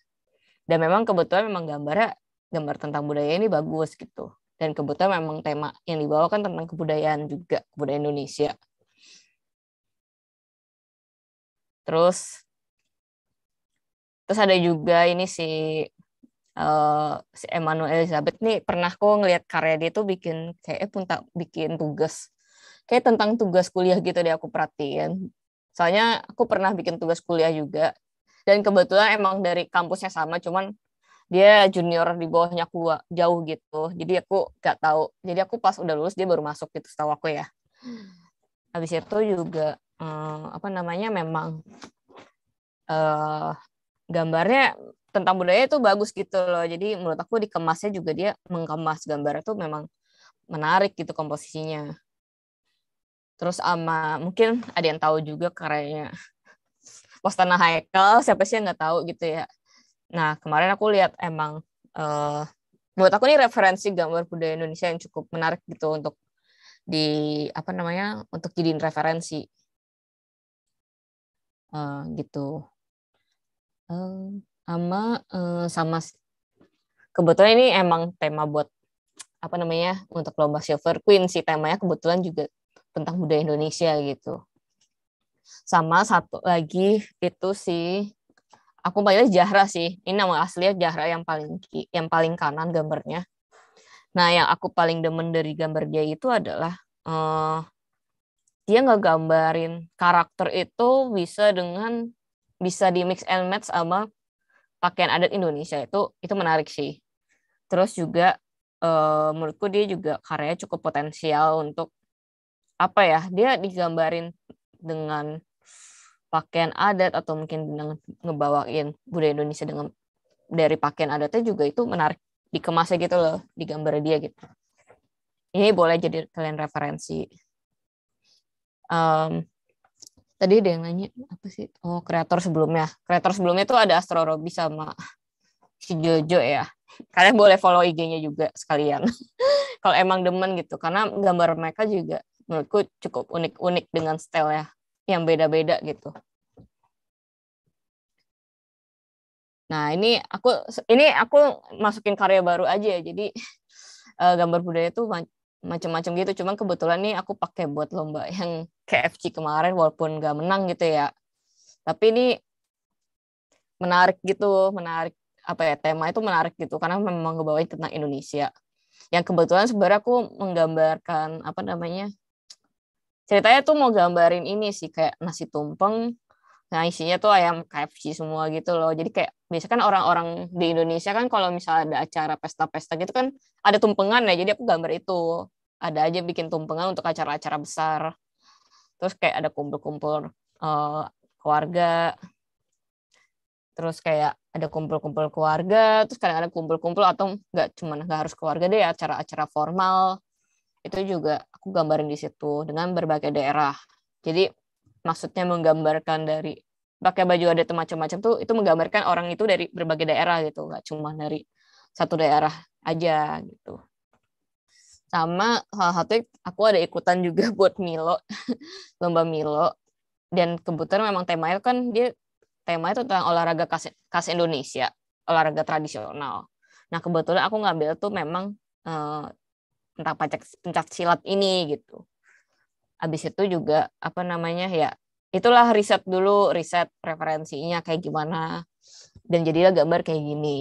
Dan memang kebetulan memang gambarnya gambar tentang budaya ini bagus gitu. Dan kebetulan memang tema yang dibawa kan tentang kebudayaan juga, kebudayaan Indonesia. Terus terus ada juga ini si uh, si Emmanuel Elizabeth nih pernah kok ngelihat karya dia tuh bikin kayak eh, tak bikin tugas kayak tentang tugas kuliah gitu deh aku perhatiin soalnya aku pernah bikin tugas kuliah juga dan kebetulan emang dari kampusnya sama cuman dia junior di bawahnya aku jauh gitu jadi aku gak tahu jadi aku pas udah lulus dia baru masuk gitu setahu aku ya habis itu juga uh, apa namanya memang uh, gambarnya tentang budaya itu bagus gitu loh. Jadi menurut aku dikemasnya juga dia mengemas gambar itu memang menarik gitu komposisinya. Terus sama mungkin ada yang tahu juga karyanya Wastana Haikal, siapa sih yang nggak tahu gitu ya. Nah kemarin aku lihat emang uh, buat aku ini referensi gambar budaya Indonesia yang cukup menarik gitu untuk di apa namanya untuk jadiin referensi Eh, gitu uh, sama uh, sama kebetulan ini emang tema buat apa namanya untuk lomba Silver Queen sih temanya kebetulan juga tentang budaya Indonesia gitu sama satu lagi itu sih aku panggilnya Jahra sih ini nama aslinya Jahra yang paling yang paling kanan gambarnya nah yang aku paling demen dari gambar dia itu adalah uh, dia nggak gambarin karakter itu bisa dengan bisa di mix and match sama pakaian adat Indonesia itu itu menarik sih. Terus juga uh, menurutku dia juga karyanya cukup potensial untuk apa ya? Dia digambarin dengan pakaian adat atau mungkin dengan ngebawain budaya Indonesia dengan dari pakaian adatnya juga itu menarik dikemasnya gitu loh digambar dia gitu. Ini boleh jadi kalian referensi um, tadi ada yang nanya apa sih oh kreator sebelumnya kreator sebelumnya itu ada Astro Robi sama si Jojo ya kalian boleh follow IG-nya juga sekalian kalau emang demen gitu karena gambar mereka juga menurutku cukup unik-unik dengan style ya yang beda-beda gitu nah ini aku ini aku masukin karya baru aja ya jadi eh, gambar budaya itu macam-macam gitu cuman kebetulan nih aku pakai buat lomba yang KFC kemarin walaupun gak menang gitu ya tapi ini menarik gitu menarik apa ya tema itu menarik gitu karena memang ngebawain tentang Indonesia yang kebetulan sebenarnya aku menggambarkan apa namanya ceritanya tuh mau gambarin ini sih kayak nasi tumpeng nah isinya tuh ayam KFC semua gitu loh jadi kayak biasa kan orang-orang di Indonesia kan kalau misalnya ada acara pesta-pesta gitu kan ada tumpengan ya jadi aku gambar itu ada aja bikin tumpengan untuk acara-acara besar terus kayak ada kumpul-kumpul uh, keluarga terus kayak ada kumpul-kumpul keluarga terus kadang ada kumpul-kumpul atau nggak cuman nggak harus keluarga deh acara-acara formal itu juga aku gambarin di situ dengan berbagai daerah jadi maksudnya menggambarkan dari pakai baju ada macam-macam tuh itu menggambarkan orang itu dari berbagai daerah gitu nggak cuma dari satu daerah aja gitu sama salah satu aku ada ikutan juga buat Milo lomba Milo dan kebetulan memang temanya kan dia temanya itu tentang olahraga khas, khas Indonesia olahraga tradisional nah kebetulan aku ngambil tuh memang uh, tentang pencak, pencak silat ini gitu abis itu juga apa namanya ya itulah riset dulu riset referensinya kayak gimana dan jadilah gambar kayak gini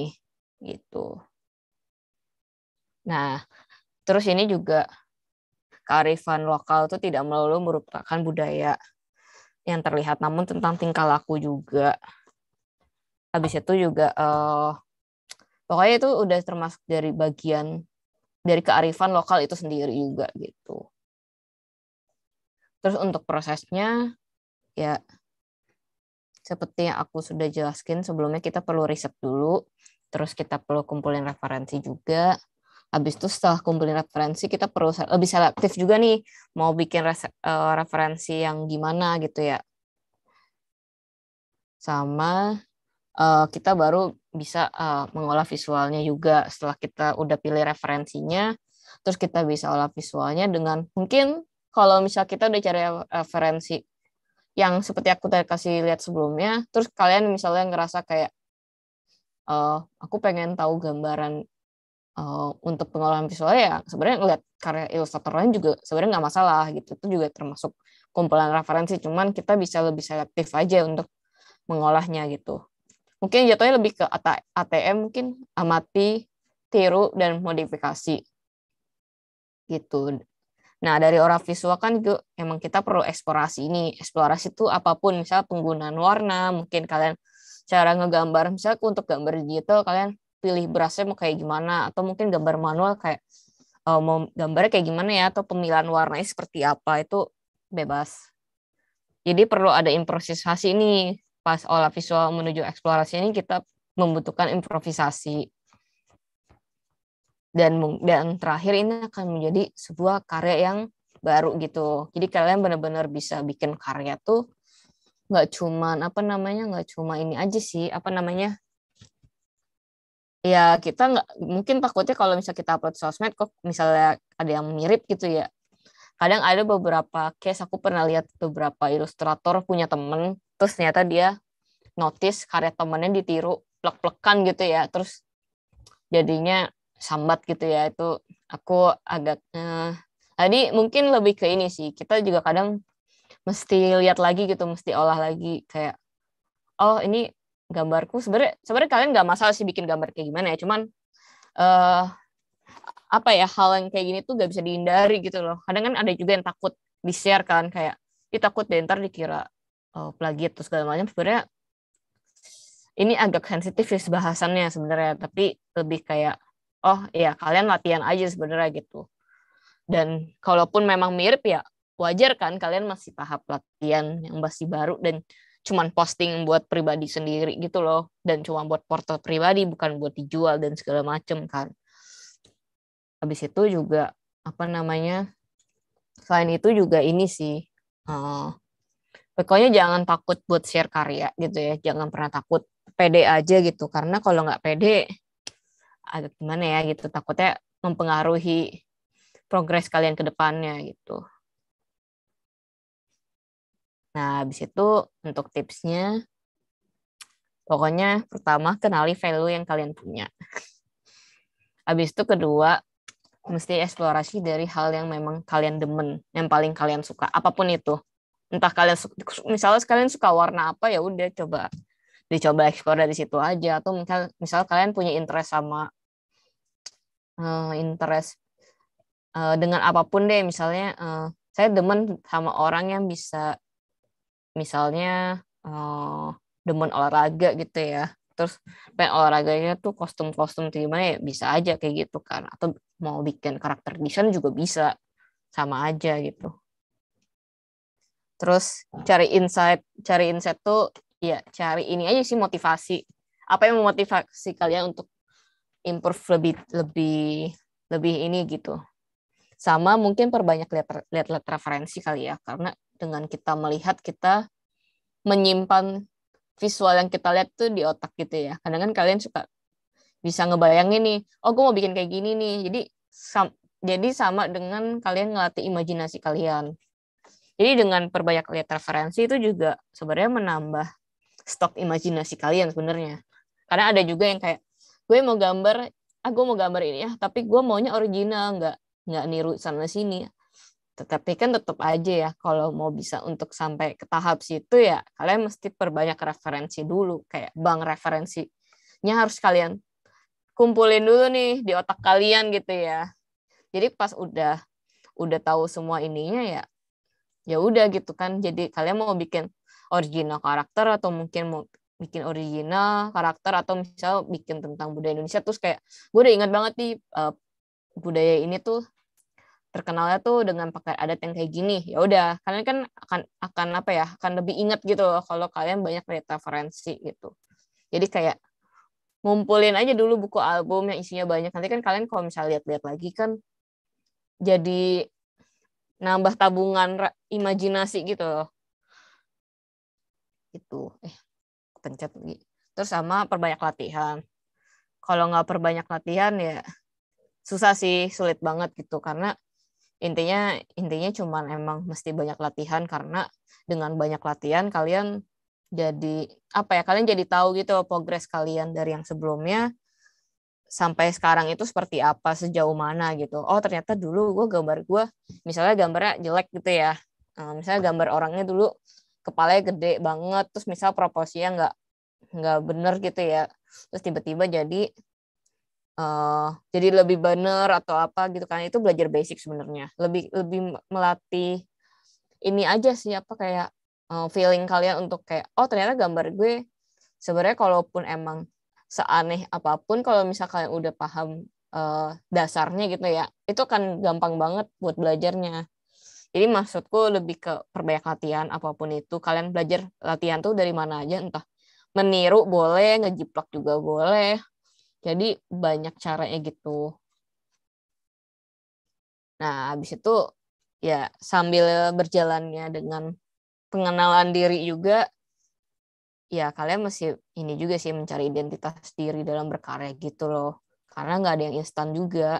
gitu nah Terus ini juga kearifan lokal itu tidak melulu merupakan budaya yang terlihat, namun tentang tingkah laku juga. Habis itu juga uh, pokoknya itu udah termasuk dari bagian dari kearifan lokal itu sendiri juga gitu. Terus untuk prosesnya ya seperti yang aku sudah jelaskan sebelumnya kita perlu riset dulu, terus kita perlu kumpulin referensi juga, Habis itu setelah kumpulin referensi kita perlu lebih selektif juga nih mau bikin eh, referensi yang gimana gitu ya. Sama eh, kita baru bisa eh, mengolah visualnya juga setelah kita udah pilih referensinya, terus kita bisa olah visualnya dengan mungkin kalau misal kita udah cari referensi yang seperti aku tadi kasih lihat sebelumnya, terus kalian misalnya ngerasa kayak uh, aku pengen tahu gambaran uh, untuk pengolahan visual ya sebenarnya ngeliat karya ilustrator lain juga sebenarnya nggak masalah gitu itu juga termasuk kumpulan referensi cuman kita bisa lebih selektif aja untuk mengolahnya gitu mungkin jatuhnya lebih ke ATM mungkin amati tiru dan modifikasi gitu nah dari orang visual kan juga, emang kita perlu eksplorasi ini eksplorasi itu apapun misalnya penggunaan warna mungkin kalian cara ngegambar misalnya untuk gambar digital kalian pilih berasnya mau kayak gimana atau mungkin gambar manual kayak uh, mau gambarnya kayak gimana ya atau pemilihan warnanya seperti apa itu bebas. Jadi perlu ada improvisasi ini pas olah visual menuju eksplorasi ini kita membutuhkan improvisasi. Dan dan terakhir ini akan menjadi sebuah karya yang baru gitu. Jadi kalian benar-benar bisa bikin karya tuh nggak cuman apa namanya nggak cuma ini aja sih apa namanya ya kita nggak mungkin takutnya kalau misalnya kita upload sosmed kok misalnya ada yang mirip gitu ya kadang ada beberapa case aku pernah lihat beberapa ilustrator punya temen terus ternyata dia notice karya temennya ditiru plek-plekan gitu ya terus jadinya sambat gitu ya itu aku agak eh, tadi mungkin lebih ke ini sih kita juga kadang mesti lihat lagi gitu mesti olah lagi kayak oh ini gambarku sebenarnya sebenarnya kalian nggak masalah sih bikin gambar kayak gimana ya cuman uh, apa ya hal yang kayak gini tuh nggak bisa dihindari gitu loh kadang kan ada juga yang takut di share kan kayak dia takut deh ntar dikira oh, plagiat terus segala macam sebenarnya ini agak sensitif sih bahasannya sebenarnya tapi lebih kayak oh ya kalian latihan aja sebenarnya gitu dan kalaupun memang mirip ya wajar kan kalian masih tahap latihan yang masih baru dan cuman posting buat pribadi sendiri gitu loh dan cuma buat portal pribadi bukan buat dijual dan segala macem kan habis itu juga apa namanya selain itu juga ini sih uh, pokoknya jangan takut buat share karya gitu ya jangan pernah takut pede aja gitu karena kalau nggak pede agak gimana ya gitu takutnya mempengaruhi progres kalian ke depannya gitu Nah, habis itu untuk tipsnya, pokoknya pertama kenali value yang kalian punya. habis itu kedua, mesti eksplorasi dari hal yang memang kalian demen, yang paling kalian suka, apapun itu. Entah kalian misalnya kalian suka warna apa ya udah coba dicoba eksplor dari situ aja atau misal misal kalian punya interest sama uh, interest uh, dengan apapun deh misalnya uh, saya demen sama orang yang bisa misalnya uh, demen olahraga gitu ya terus pengen olahraganya tuh kostum-kostum gimana ya bisa aja kayak gitu kan atau mau bikin karakter desain juga bisa sama aja gitu terus cari insight cari insight tuh ya cari ini aja sih motivasi apa yang memotivasi kalian untuk improve lebih lebih lebih ini gitu sama mungkin perbanyak lihat lihat, lihat referensi kali ya karena dengan kita melihat kita menyimpan visual yang kita lihat tuh di otak gitu ya. Kadang kan kalian suka bisa ngebayangin nih, oh gue mau bikin kayak gini nih. Jadi sam jadi sama dengan kalian ngelatih imajinasi kalian. Jadi dengan perbanyak lihat referensi itu juga sebenarnya menambah stok imajinasi kalian sebenarnya. Karena ada juga yang kayak gue mau gambar, ah gue mau gambar ini ya, tapi gue maunya original, nggak nggak niru sana sini tetapi kan tetap aja ya kalau mau bisa untuk sampai ke tahap situ ya kalian mesti perbanyak referensi dulu kayak bank referensinya harus kalian kumpulin dulu nih di otak kalian gitu ya jadi pas udah udah tahu semua ininya ya ya udah gitu kan jadi kalian mau bikin original karakter atau mungkin mau bikin original karakter atau misal bikin tentang budaya Indonesia terus kayak gue udah ingat banget nih uh, budaya ini tuh terkenalnya tuh dengan pakai adat yang kayak gini ya udah kalian kan akan akan apa ya akan lebih ingat gitu loh kalau kalian banyak referensi gitu jadi kayak ngumpulin aja dulu buku album yang isinya banyak nanti kan kalian kalau misalnya lihat-lihat lagi kan jadi nambah tabungan imajinasi gitu loh itu eh pencet lagi terus sama perbanyak latihan kalau nggak perbanyak latihan ya susah sih sulit banget gitu karena intinya intinya cuman emang mesti banyak latihan karena dengan banyak latihan kalian jadi apa ya kalian jadi tahu gitu progres kalian dari yang sebelumnya sampai sekarang itu seperti apa sejauh mana gitu oh ternyata dulu gue gambar gue misalnya gambarnya jelek gitu ya nah, misalnya gambar orangnya dulu kepalanya gede banget terus misal proporsinya nggak nggak bener gitu ya terus tiba-tiba jadi uh, jadi lebih bener atau apa gitu kan itu belajar basic sebenarnya lebih lebih melatih ini aja sih apa kayak uh, feeling kalian untuk kayak oh ternyata gambar gue sebenarnya kalaupun emang seaneh apapun kalau misal kalian udah paham uh, dasarnya gitu ya itu kan gampang banget buat belajarnya jadi maksudku lebih ke perbaikan latihan apapun itu kalian belajar latihan tuh dari mana aja entah meniru boleh ngejiplak juga boleh jadi banyak caranya gitu. Nah, habis itu ya sambil berjalannya dengan pengenalan diri juga ya kalian masih ini juga sih mencari identitas diri dalam berkarya gitu loh. Karena nggak ada yang instan juga.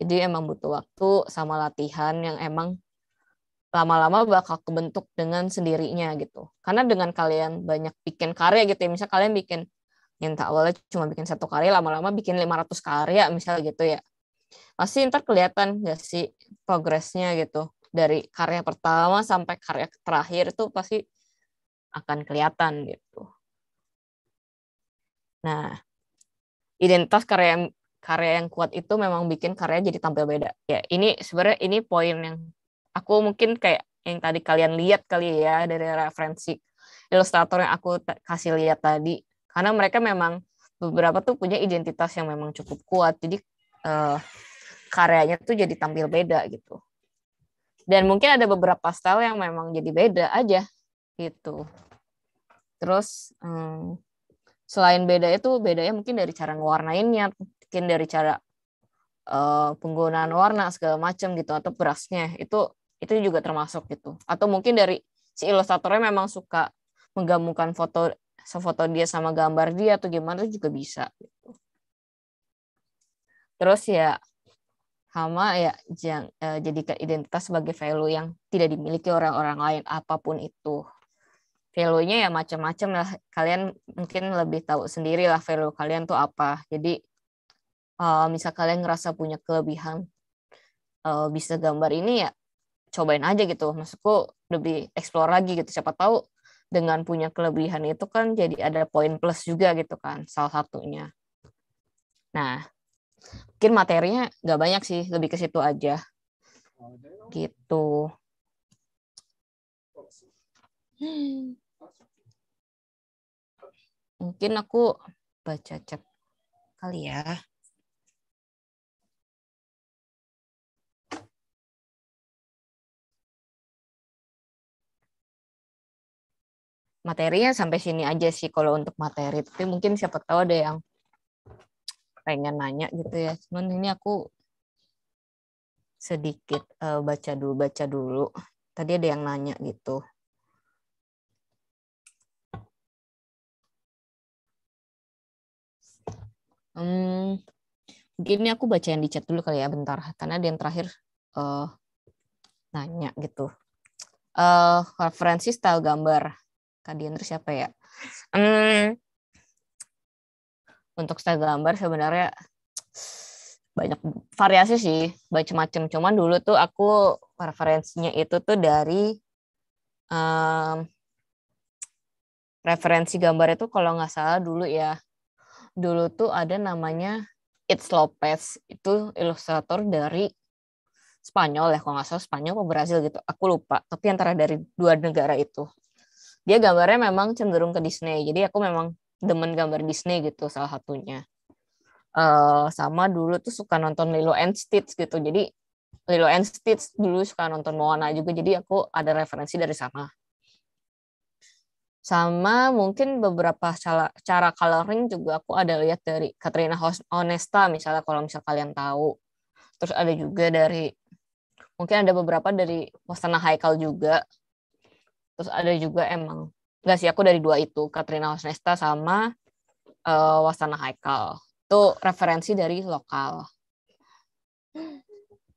Jadi emang butuh waktu sama latihan yang emang lama-lama bakal kebentuk dengan sendirinya gitu. Karena dengan kalian banyak bikin karya gitu ya, misal kalian bikin yang tak awalnya cuma bikin satu karya lama-lama bikin 500 karya misalnya gitu ya pasti ntar kelihatan gak sih progresnya gitu dari karya pertama sampai karya terakhir itu pasti akan kelihatan gitu nah identitas karya karya yang kuat itu memang bikin karya jadi tampil beda ya ini sebenarnya ini poin yang aku mungkin kayak yang tadi kalian lihat kali ya dari referensi ilustrator yang aku kasih lihat tadi karena mereka memang beberapa tuh punya identitas yang memang cukup kuat jadi uh, karyanya tuh jadi tampil beda gitu dan mungkin ada beberapa style yang memang jadi beda aja gitu terus um, selain beda itu bedanya mungkin dari cara ngewarnainnya mungkin dari cara uh, penggunaan warna segala macam gitu atau berasnya itu itu juga termasuk gitu atau mungkin dari si ilustratornya memang suka menggabungkan foto sefoto dia sama gambar dia atau gimana juga bisa gitu. Terus ya sama ya jang, eh, jadikan identitas sebagai value yang tidak dimiliki orang-orang lain apapun itu. Value-nya ya macam-macam lah. Kalian mungkin lebih tahu sendiri lah value kalian tuh apa. Jadi e, misal kalian ngerasa punya kelebihan e, bisa gambar ini ya cobain aja gitu. Maksudku lebih explore lagi gitu. Siapa tahu dengan punya kelebihan itu kan jadi ada poin plus juga gitu kan salah satunya. Nah, mungkin materinya nggak banyak sih, lebih ke situ aja. Gitu. Mungkin aku baca chat kali ya. materinya sampai sini aja sih kalau untuk materi tapi mungkin siapa tahu ada yang pengen nanya gitu ya cuman ini aku sedikit uh, baca dulu baca dulu tadi ada yang nanya gitu hmm, mungkin ini aku baca yang di chat dulu kali ya bentar karena ada yang terakhir uh, nanya gitu uh, referensi style gambar Kadian terus siapa ya? Hmm, untuk style gambar sebenarnya banyak variasi sih, macam-macam. Cuman dulu tuh aku referensinya itu tuh dari um, referensi gambar itu kalau nggak salah dulu ya. Dulu tuh ada namanya It's Lopez, itu ilustrator dari Spanyol ya, kalau nggak salah Spanyol atau Brasil gitu. Aku lupa, tapi antara dari dua negara itu dia gambarnya memang cenderung ke Disney jadi aku memang demen gambar Disney gitu salah satunya uh, sama dulu tuh suka nonton Lilo and Stitch gitu jadi Lilo and Stitch dulu suka nonton Moana juga jadi aku ada referensi dari sana sama mungkin beberapa cara, cara coloring juga aku ada lihat dari Katrina Honesta misalnya kalau misal kalian tahu terus ada juga dari mungkin ada beberapa dari Wasana Haikal juga terus ada juga emang nggak sih aku dari dua itu Katrina Wasnesta sama uh, Wasana Haikal itu referensi dari lokal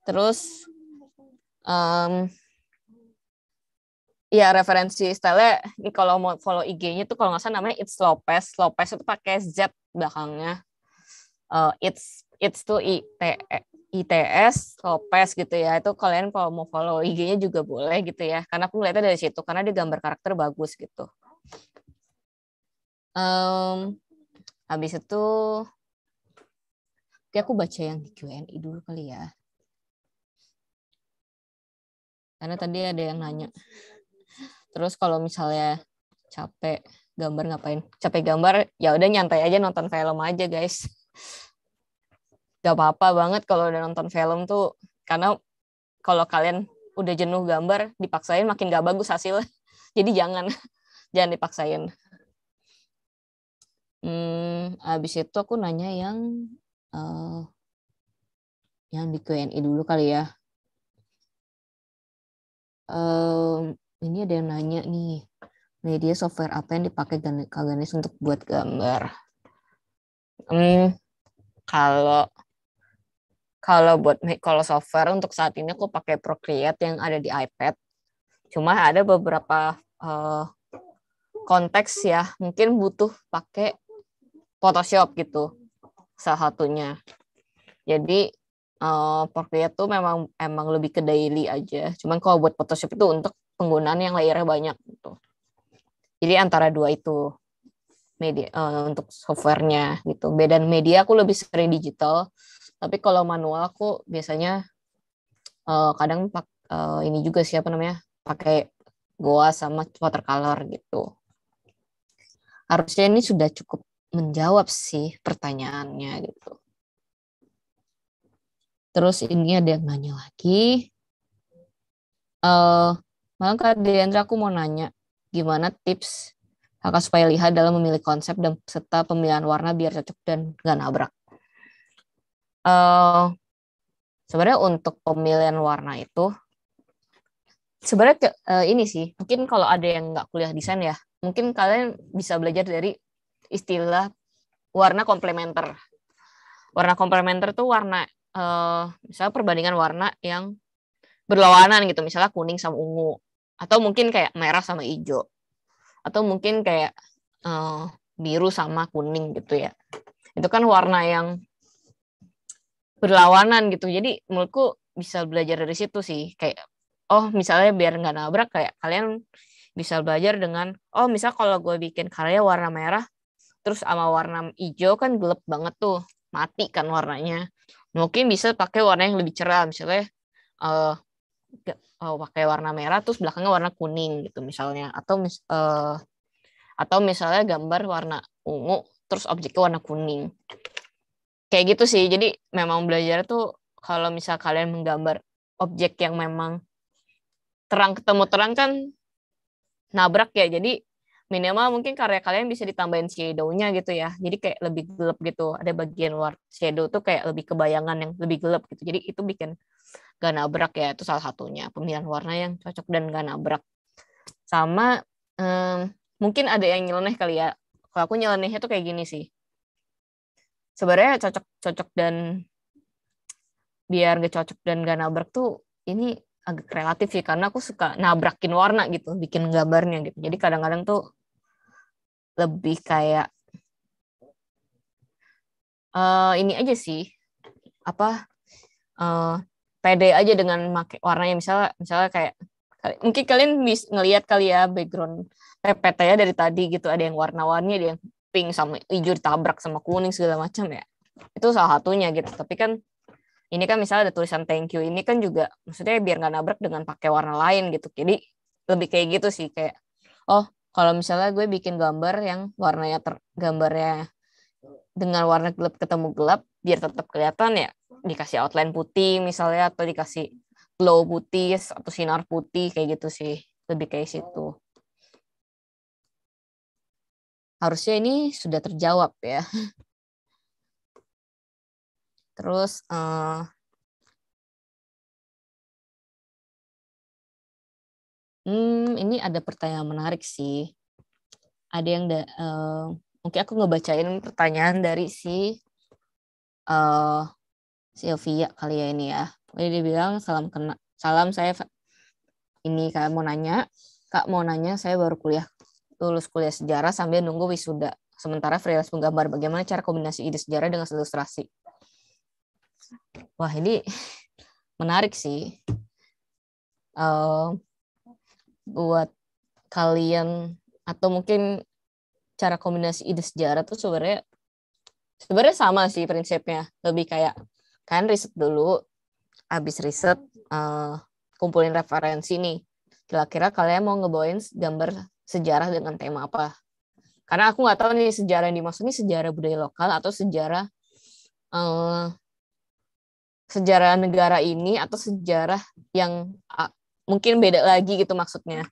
terus um, ya referensi style ini kalau mau follow IG-nya tuh kalau nggak salah namanya It's Lopez Lopez itu pakai Z belakangnya uh, It's It's tuh I T e. ITS Lopez gitu ya. Itu kalian kalau mau follow IG-nya juga boleh gitu ya. Karena aku ngeliatnya dari situ karena dia gambar karakter bagus gitu. Um, habis itu Oke, aku baca yang di Q&A dulu kali ya. Karena tadi ada yang nanya. Terus kalau misalnya capek gambar ngapain? Capek gambar ya udah nyantai aja nonton film aja, guys gak apa-apa banget kalau udah nonton film tuh karena kalau kalian udah jenuh gambar dipaksain makin gak bagus hasilnya jadi jangan jangan dipaksain hmm abis itu aku nanya yang uh, yang di Q&A dulu kali ya um, ini ada yang nanya nih media software apa yang dipakai Kak untuk buat gambar? Hmm, kalau kalau buat kalau software untuk saat ini aku pakai Procreate yang ada di iPad. Cuma ada beberapa uh, konteks ya mungkin butuh pakai Photoshop gitu salah satunya. Jadi uh, Procreate tuh memang emang lebih ke daily aja. Cuman kalau buat Photoshop itu untuk penggunaan yang layarnya banyak gitu. Jadi antara dua itu media uh, untuk softwarenya gitu. Beda media aku lebih sering digital tapi kalau manual aku biasanya uh, kadang pak uh, ini juga siapa namanya pakai goa sama watercolor gitu harusnya ini sudah cukup menjawab sih pertanyaannya gitu terus ini ada yang nanya lagi uh, eh, malah kak Deandra aku mau nanya gimana tips kakak supaya lihat dalam memilih konsep dan serta pemilihan warna biar cocok dan gak nabrak uh, sebenarnya untuk pemilihan warna itu sebenarnya uh, ini sih mungkin kalau ada yang nggak kuliah desain ya mungkin kalian bisa belajar dari istilah warna komplementer warna komplementer tuh warna uh, misalnya perbandingan warna yang berlawanan gitu misalnya kuning sama ungu atau mungkin kayak merah sama hijau atau mungkin kayak uh, biru sama kuning gitu ya itu kan warna yang berlawanan gitu jadi menurutku bisa belajar dari situ sih kayak oh misalnya biar nggak nabrak kayak kalian bisa belajar dengan oh misal kalau gue bikin karya warna merah terus sama warna hijau kan gelap banget tuh mati kan warnanya mungkin bisa pakai warna yang lebih cerah misalnya uh, uh, pakai warna merah terus belakangnya warna kuning gitu misalnya atau mis uh, atau misalnya gambar warna ungu terus objeknya warna kuning kayak gitu sih jadi memang belajar tuh kalau misal kalian menggambar objek yang memang terang ketemu terang kan nabrak ya jadi minimal mungkin karya kalian bisa ditambahin shadownya gitu ya jadi kayak lebih gelap gitu ada bagian luar shadow tuh kayak lebih kebayangan yang lebih gelap gitu jadi itu bikin gak nabrak ya itu salah satunya pemilihan warna yang cocok dan gak nabrak sama um, mungkin ada yang nyeleneh kali ya kalau aku nyelenehnya tuh kayak gini sih sebenarnya cocok cocok dan biar gak cocok dan gak nabrak tuh ini agak relatif sih karena aku suka nabrakin warna gitu bikin gambarnya gitu jadi kadang-kadang tuh lebih kayak uh, ini aja sih apa uh, pede aja dengan make warnanya misalnya misalnya kayak mungkin kalian bisa ngelihat kali ya background PPT ya dari tadi gitu ada yang warna-warni ada yang pink sama hijau tabrak sama kuning segala macam ya itu salah satunya gitu tapi kan ini kan misalnya ada tulisan thank you ini kan juga maksudnya biar nggak nabrak dengan pakai warna lain gitu jadi lebih kayak gitu sih kayak oh kalau misalnya gue bikin gambar yang warnanya ter gambarnya dengan warna gelap ketemu gelap biar tetap kelihatan ya dikasih outline putih misalnya atau dikasih glow putih atau sinar putih kayak gitu sih lebih kayak situ Harusnya ini sudah terjawab ya. Terus uh, Hmm, ini ada pertanyaan menarik sih. Ada yang da, uh, mungkin aku ngebacain pertanyaan dari si uh, Sylvia kali ya ini ya. Jadi dia bilang salam kena salam saya ini kak mau nanya, kak mau nanya saya baru kuliah lulus kuliah sejarah sambil nunggu wisuda. Sementara freelance menggambar. Bagaimana cara kombinasi ide sejarah dengan ilustrasi? Wah, ini menarik sih. Uh, buat kalian atau mungkin cara kombinasi ide sejarah tuh sebenarnya sebenarnya sama sih prinsipnya. Lebih kayak kan riset dulu, habis riset uh, kumpulin referensi nih. Kira-kira kalian mau ngebawain gambar sejarah dengan tema apa. Karena aku nggak tahu nih sejarah yang dimaksud ini sejarah budaya lokal atau sejarah uh, sejarah negara ini atau sejarah yang uh, mungkin beda lagi gitu maksudnya.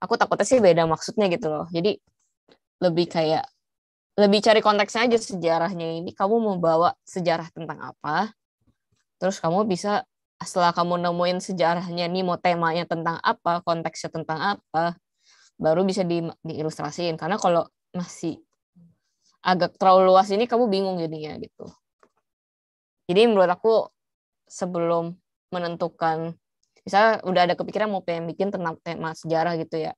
Aku takutnya sih beda maksudnya gitu loh. Jadi lebih kayak lebih cari konteksnya aja sejarahnya ini kamu mau bawa sejarah tentang apa terus kamu bisa setelah kamu nemuin sejarahnya nih mau temanya tentang apa konteksnya tentang apa baru bisa di, diilustrasiin karena kalau masih agak terlalu luas ini kamu bingung jadinya gitu jadi menurut aku sebelum menentukan misalnya udah ada kepikiran mau pengen bikin tentang tema sejarah gitu ya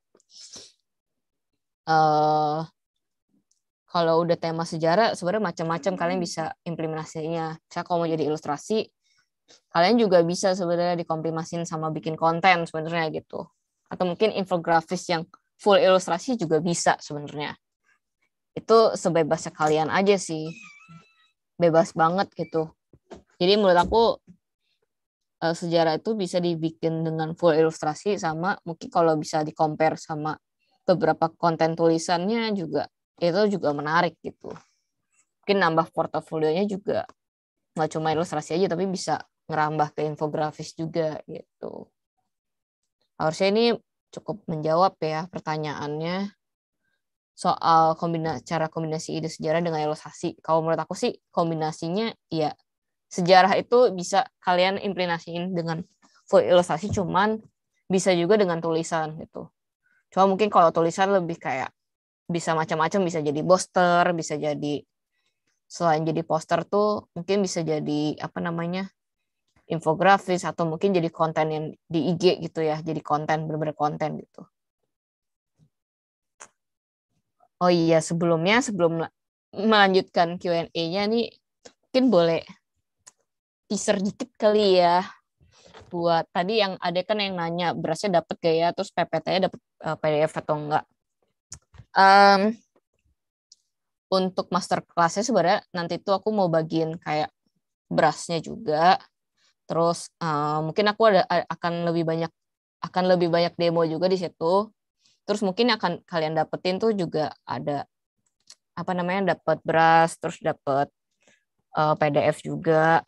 uh, kalau udah tema sejarah sebenarnya macam-macam kalian bisa implementasinya. Saya kalau mau jadi ilustrasi, kalian juga bisa sebenarnya dikomplimasin sama bikin konten sebenarnya gitu. Atau mungkin infografis yang full ilustrasi juga bisa sebenarnya. Itu sebebasnya kalian aja sih. Bebas banget gitu. Jadi menurut aku eh, sejarah itu bisa dibikin dengan full ilustrasi sama mungkin kalau bisa di-compare sama beberapa konten tulisannya juga itu juga menarik gitu. Mungkin nambah portofolionya juga nggak cuma ilustrasi aja tapi bisa ngerambah ke infografis juga gitu. Harusnya ini cukup menjawab ya pertanyaannya soal kombina cara kombinasi ide sejarah dengan ilustrasi. Kalau menurut aku sih kombinasinya ya sejarah itu bisa kalian implementasiin dengan full ilustrasi cuman bisa juga dengan tulisan gitu. Cuma mungkin kalau tulisan lebih kayak bisa macam-macam bisa jadi poster, bisa jadi selain jadi poster tuh mungkin bisa jadi apa namanya? infografis atau mungkin jadi konten yang di IG gitu ya, jadi konten benar-benar konten gitu. Oh iya, sebelumnya sebelum melanjutkan Q&A-nya nih mungkin boleh teaser dikit kali ya buat tadi yang ada kan yang nanya berasnya dapat gak ya terus PPT-nya dapat eh, PDF atau enggak. Um, untuk master kelasnya sebenarnya nanti tuh aku mau bagiin kayak berasnya juga terus uh, mungkin aku ada akan lebih banyak akan lebih banyak demo juga di situ terus mungkin akan kalian dapetin tuh juga ada apa namanya dapat beras terus dapat uh, eh, PDF juga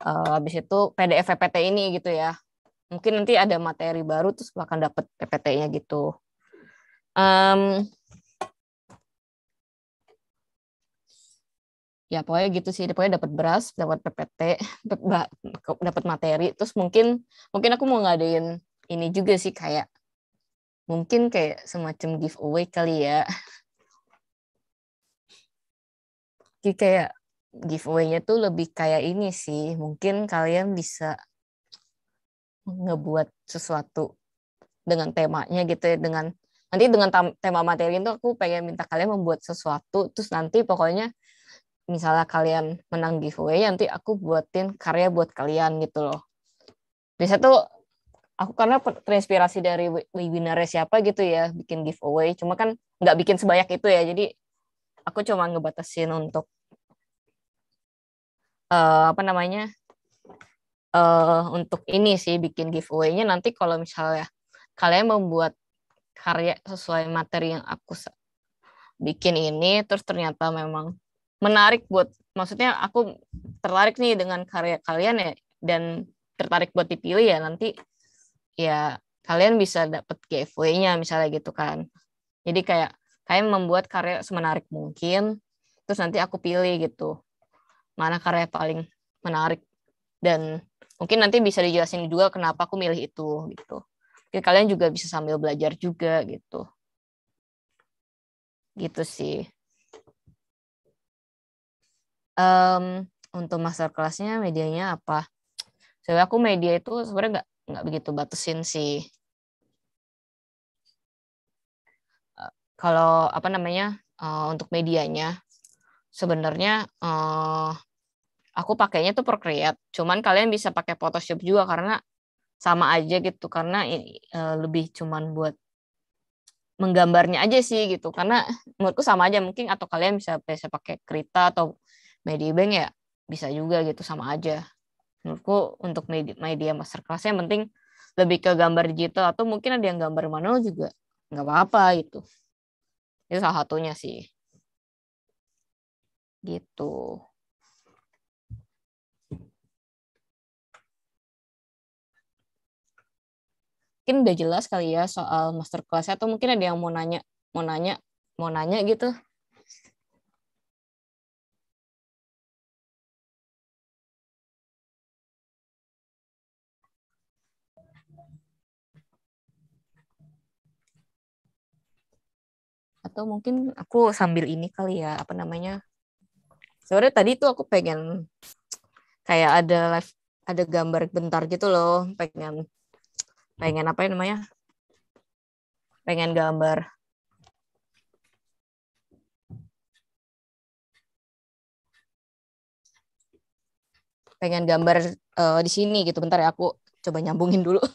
uh, habis itu PDF PPT ini gitu ya mungkin nanti ada materi baru terus akan dapat PPT-nya gitu um, ya pokoknya gitu sih pokoknya dapat beras dapat PPT dapat materi terus mungkin mungkin aku mau ngadain ini juga sih kayak mungkin kayak semacam giveaway kali ya Jadi kayak giveaway-nya tuh lebih kayak ini sih mungkin kalian bisa ngebuat sesuatu dengan temanya gitu ya dengan nanti dengan tema materi itu aku pengen minta kalian membuat sesuatu terus nanti pokoknya misalnya kalian menang giveaway nanti aku buatin karya buat kalian gitu loh bisa tuh aku karena terinspirasi dari webinarnya siapa gitu ya bikin giveaway cuma kan nggak bikin sebanyak itu ya jadi aku cuma ngebatasin untuk uh, apa namanya uh, untuk ini sih bikin giveaway-nya nanti kalau misalnya kalian membuat karya sesuai materi yang aku bikin ini terus ternyata memang menarik buat maksudnya aku tertarik nih dengan karya kalian ya dan tertarik buat dipilih ya nanti ya kalian bisa dapat giveaway-nya misalnya gitu kan. Jadi kayak kalian membuat karya semenarik mungkin terus nanti aku pilih gitu. Mana karya paling menarik dan mungkin nanti bisa dijelasin juga kenapa aku milih itu gitu. Mungkin kalian juga bisa sambil belajar juga gitu. Gitu sih um, untuk kelasnya medianya apa Soalnya aku media itu sebenarnya nggak nggak begitu batasin sih eh, kalau apa namanya uh, untuk medianya sebenarnya uh, aku pakainya tuh Procreate. Cuman kalian bisa pakai Photoshop juga karena sama aja gitu karena ini uh, e, lebih cuman buat menggambarnya aja sih gitu karena menurutku sama aja mungkin atau kalian bisa bisa pakai Krita atau Medibank ya bisa juga gitu sama aja. Menurutku untuk media, media masterclass yang penting lebih ke gambar digital atau mungkin ada yang gambar manual juga nggak apa-apa gitu. Itu salah satunya sih. Gitu. Mungkin udah jelas kali ya soal masterclass atau mungkin ada yang mau nanya, mau nanya, mau nanya gitu. atau mungkin aku sambil ini kali ya apa namanya sebenarnya tadi tuh aku pengen kayak ada live ada gambar bentar gitu loh pengen pengen apa ya namanya pengen gambar pengen gambar uh, di sini gitu bentar ya aku coba nyambungin dulu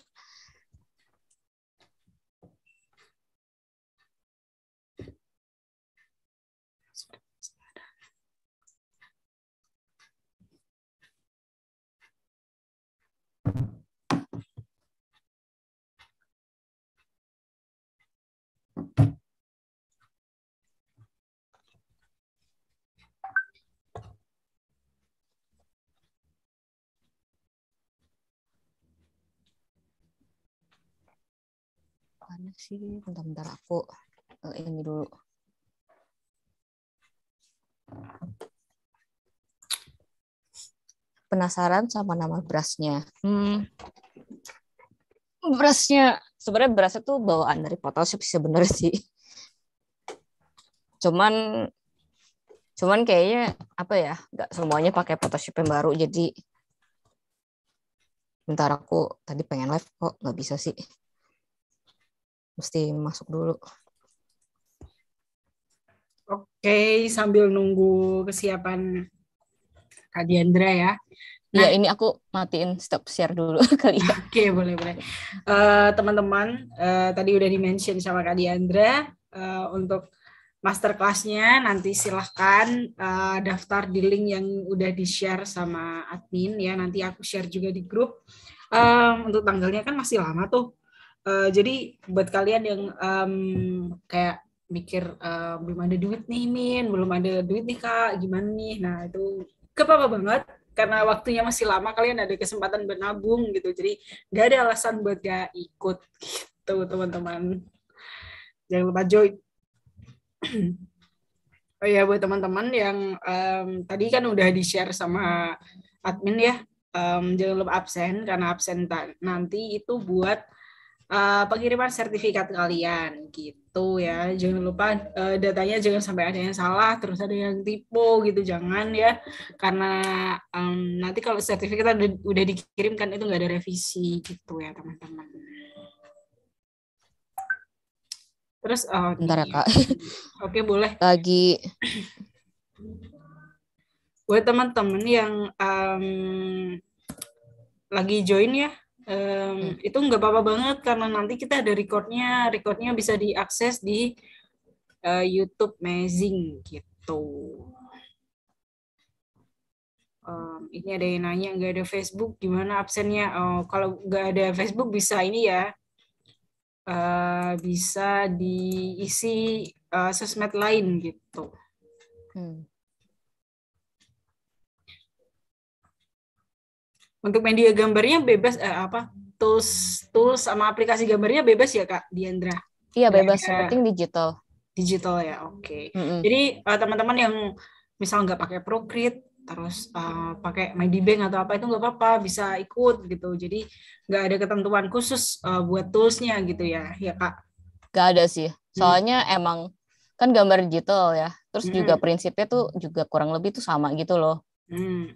sih? Bentar-bentar aku uh, ini dulu. Penasaran sama nama berasnya. Hmm. Berasnya sebenarnya berasnya tuh bawaan dari Photoshop sebenarnya sih. Cuman cuman kayaknya apa ya nggak semuanya pakai Photoshop yang baru jadi bentar aku tadi pengen live kok nggak bisa sih mesti masuk dulu. Oke, sambil nunggu kesiapan Kak Diandra ya. Iya, nah, ya, ini aku matiin stop share dulu kali ya. Oke, okay, boleh boleh. Uh, teman-teman, uh, tadi udah di-mention sama Kak Diandra uh, untuk masterclassnya nanti silahkan uh, daftar di link yang udah di-share sama admin ya. Nanti aku share juga di grup. Um, untuk tanggalnya kan masih lama tuh uh, jadi buat kalian yang um, kayak mikir uh, belum ada duit nih min belum ada duit nih kak gimana nih nah itu kepapa banget karena waktunya masih lama kalian ada kesempatan bernabung gitu jadi gak ada alasan buat gak ikut gitu teman-teman jangan lupa join oh ya buat teman-teman yang um, tadi kan udah di share sama admin ya um, jangan lupa absen karena absen nanti itu buat Eh, pengiriman sertifikat kalian gitu ya. Jangan lupa uh, datanya jangan sampai ada yang salah, terus ada yang tipu gitu jangan ya. Karena um, nanti kalau sertifikat udah, udah dikirimkan itu nggak ada revisi gitu ya teman-teman. Terus oh, Bentar ya, iya. Kak. Oke, boleh. Lagi buat teman-teman yang um, lagi join ya Um, hmm. itu nggak apa-apa banget karena nanti kita ada recordnya, recordnya bisa diakses di uh, YouTube Amazing gitu. Um, ini ada yang nanya nggak ada Facebook, gimana absennya? Oh, kalau nggak ada Facebook bisa ini ya, uh, bisa diisi uh, sosmed lain gitu. Hmm. untuk media gambarnya bebas eh, apa tools tools sama aplikasi gambarnya bebas ya kak Diandra iya bebas yang penting digital digital ya oke okay. mm -hmm. jadi uh, teman-teman yang misal nggak pakai Procreate terus uh, pakai Medibank atau apa itu nggak apa-apa bisa ikut gitu jadi nggak ada ketentuan khusus uh, buat toolsnya gitu ya ya kak nggak ada sih hmm. soalnya hmm. emang kan gambar digital ya terus hmm. juga prinsipnya tuh juga kurang lebih tuh sama gitu loh hmm.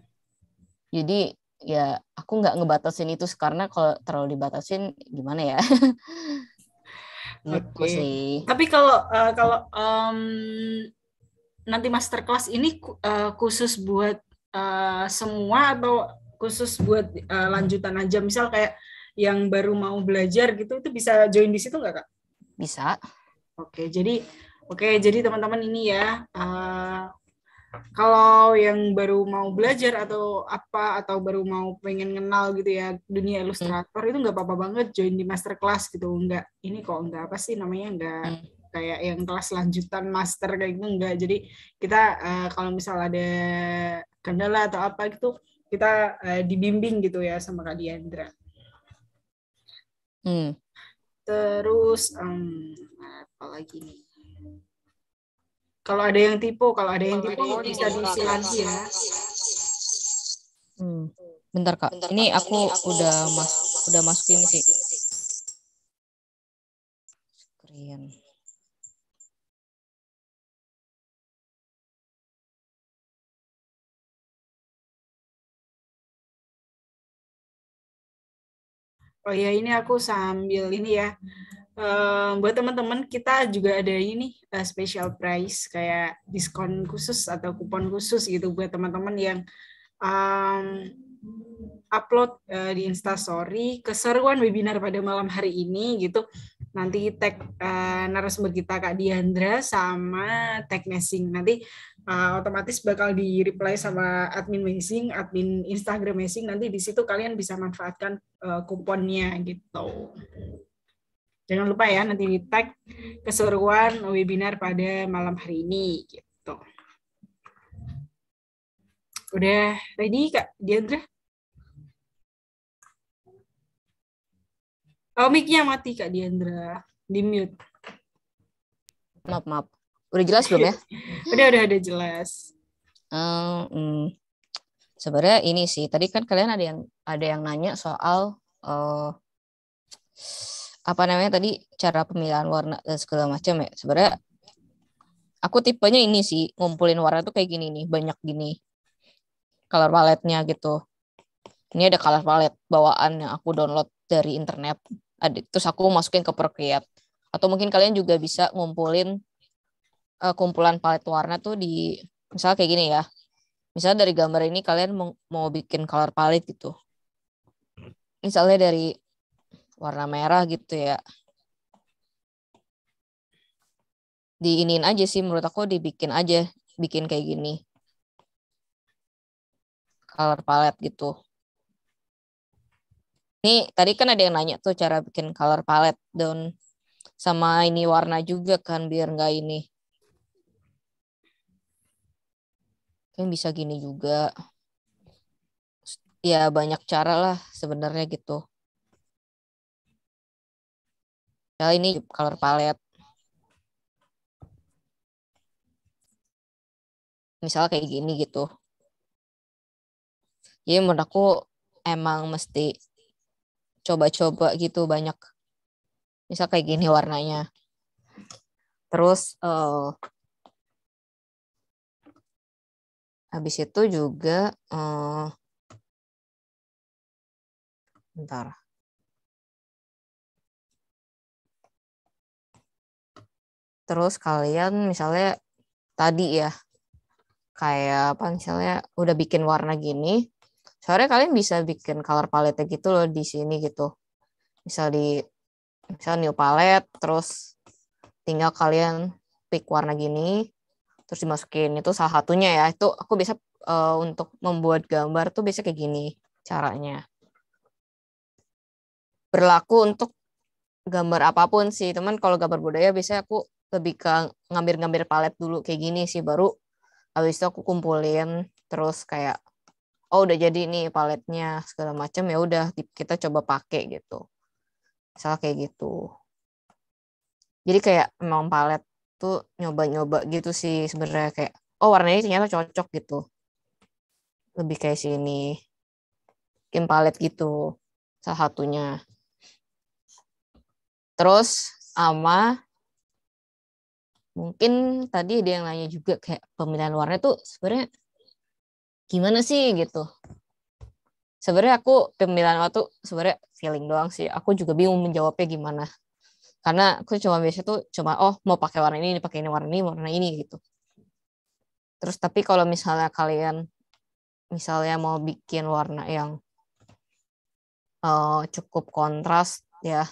jadi ya aku nggak ngebatasin itu karena kalau terlalu dibatasin gimana ya Oke. Okay. Tapi kalau uh, kalau um, nanti masterclass ini uh, khusus buat uh, semua atau khusus buat uh, lanjutan aja, misal kayak yang baru mau belajar gitu itu bisa join di situ nggak kak? Bisa. Oke, okay, jadi oke okay, jadi teman-teman ini ya uh, kalau yang baru mau belajar atau apa atau baru mau pengen kenal gitu ya dunia hmm. ilustrator hmm. itu nggak apa-apa banget join di master kelas gitu nggak ini kok nggak apa sih namanya nggak hmm. kayak yang kelas lanjutan master kayak gitu nggak jadi kita uh, kalau misal ada kendala atau apa gitu kita uh, dibimbing gitu ya sama Kak Diandra. Hmm. Terus um, apa lagi nih? Kalau ada yang tipu, kalau ada yang tipu bisa disilansi ya. Hmm. Bentar kak, Bentar, ini, kak. Aku ini aku udah mas udah masukin sih. screen Oh ya ini aku sambil ini ya Um, buat teman-teman kita juga ada ini uh, special price kayak diskon khusus atau kupon khusus gitu buat teman-teman yang um, upload uh, di Instastory keseruan webinar pada malam hari ini gitu nanti tag uh, narasumber kita Kak Diandra sama tag Messing nanti uh, otomatis bakal di reply sama admin Messing admin Instagram Messing nanti di situ kalian bisa manfaatkan uh, kuponnya gitu. Jangan lupa ya nanti di tag keseruan webinar pada malam hari ini gitu. Udah ready Kak Diandra? Oh, mic-nya mati Kak Diandra. Di mute. Maaf, maaf. Udah jelas belum ya? udah, udah, udah jelas. Um, mm, sebenarnya ini sih. Tadi kan kalian ada yang ada yang nanya soal uh, apa namanya tadi cara pemilihan warna dan segala macam ya sebenarnya aku tipenya ini sih ngumpulin warna tuh kayak gini nih banyak gini color paletnya gitu ini ada color palette bawaan yang aku download dari internet ada terus aku masukin ke Procreate atau mungkin kalian juga bisa ngumpulin uh, kumpulan palet warna tuh di misalnya kayak gini ya misalnya dari gambar ini kalian mau, mau bikin color palette gitu misalnya dari warna merah gitu ya diinin aja sih menurut aku dibikin aja bikin kayak gini color palette gitu ini tadi kan ada yang nanya tuh cara bikin color palette dan sama ini warna juga kan biar nggak ini kan bisa gini juga ya banyak cara lah sebenarnya gitu ya ini color palette misalnya kayak gini gitu jadi menurut aku emang mesti coba-coba gitu banyak misal kayak gini warnanya terus uh, eh, habis itu juga uh, bentar terus kalian misalnya tadi ya kayak apa misalnya udah bikin warna gini sore kalian bisa bikin color palette gitu loh di sini gitu misal di misal new palette terus tinggal kalian pick warna gini terus dimasukin itu salah satunya ya itu aku bisa uh, eh, untuk membuat gambar tuh bisa kayak gini caranya berlaku untuk gambar apapun sih teman kalau gambar budaya biasanya aku lebih ke ngambil-ngambil palet dulu kayak gini sih baru habis itu aku kumpulin terus kayak oh udah jadi nih paletnya segala macam ya udah kita coba pakai gitu misal kayak gitu jadi kayak emang palet tuh nyoba-nyoba gitu sih sebenarnya kayak oh warnanya ternyata cocok gitu lebih kayak sini bikin palet gitu salah satunya terus sama mungkin tadi ada yang nanya juga kayak pemilihan warna tuh sebenarnya gimana sih gitu sebenarnya aku pemilihan warna tuh sebenarnya feeling doang sih aku juga bingung menjawabnya gimana karena aku cuma biasa tuh cuma oh mau pakai warna ini pakai ini warna ini warna ini gitu terus tapi kalau misalnya kalian misalnya mau bikin warna yang uh, cukup kontras ya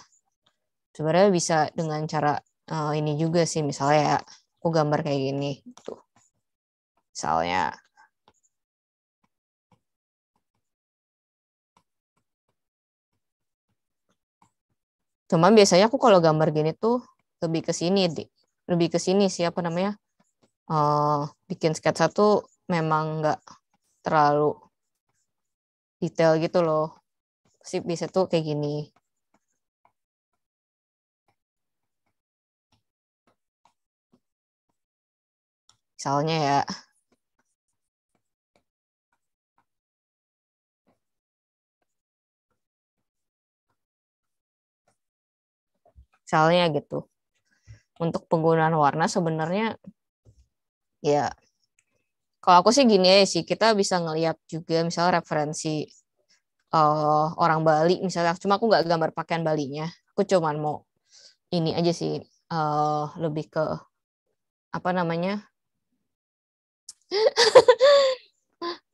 sebenarnya bisa dengan cara uh, ini juga sih misalnya ya, aku gambar kayak gini tuh gitu. misalnya cuman biasanya aku kalau gambar gini tuh lebih ke sini lebih ke sini siapa namanya uh, bikin sketsa tuh memang nggak terlalu detail gitu loh sih bisa tuh kayak gini misalnya ya misalnya gitu untuk penggunaan warna sebenarnya ya kalau aku sih gini aja sih kita bisa ngeliat juga misalnya referensi uh, orang Bali misalnya cuma aku nggak gambar pakaian Balinya aku cuman mau ini aja sih uh, lebih ke apa namanya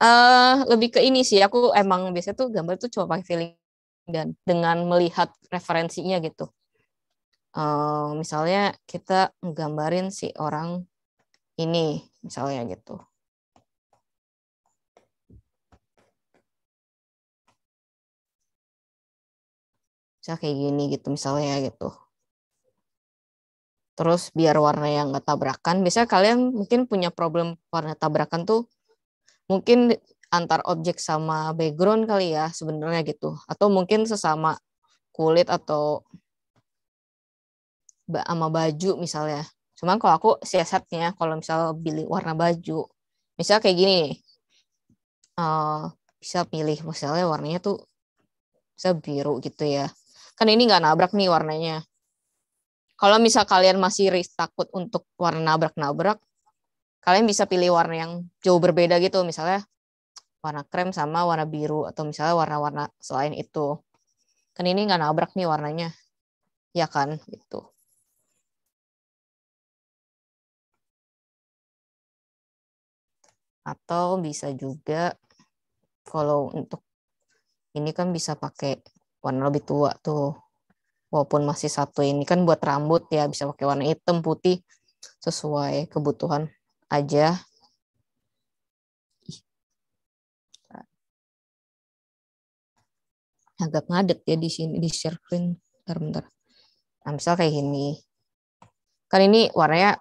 uh, lebih ke ini sih aku emang biasanya tuh gambar tuh coba pakai feeling dan dengan melihat referensinya gitu uh, misalnya kita nggambarin si orang ini misalnya gitu misalnya kayak gini gitu misalnya gitu terus biar warna yang nggak tabrakan. Biasanya kalian mungkin punya problem warna tabrakan tuh mungkin antar objek sama background kali ya sebenarnya gitu. Atau mungkin sesama kulit atau sama baju misalnya. Cuman kalau aku siasatnya kalau misalnya pilih warna baju, misal kayak gini nih. Uh, bisa pilih misalnya warnanya tuh bisa biru gitu ya. Kan ini nggak nabrak nih warnanya. Kalau misal kalian masih risk takut untuk warna nabrak-nabrak, kalian bisa pilih warna yang jauh berbeda gitu. Misalnya warna krem sama warna biru atau misalnya warna-warna selain itu. Kan ini nggak nabrak nih warnanya. Ya kan? Gitu. Atau bisa juga kalau untuk ini kan bisa pakai warna lebih tua tuh walaupun masih satu ini kan buat rambut ya bisa pakai warna hitam putih sesuai kebutuhan aja agak ngadet ya di sini di share screen bentar bentar nah misal kayak gini kan ini warnanya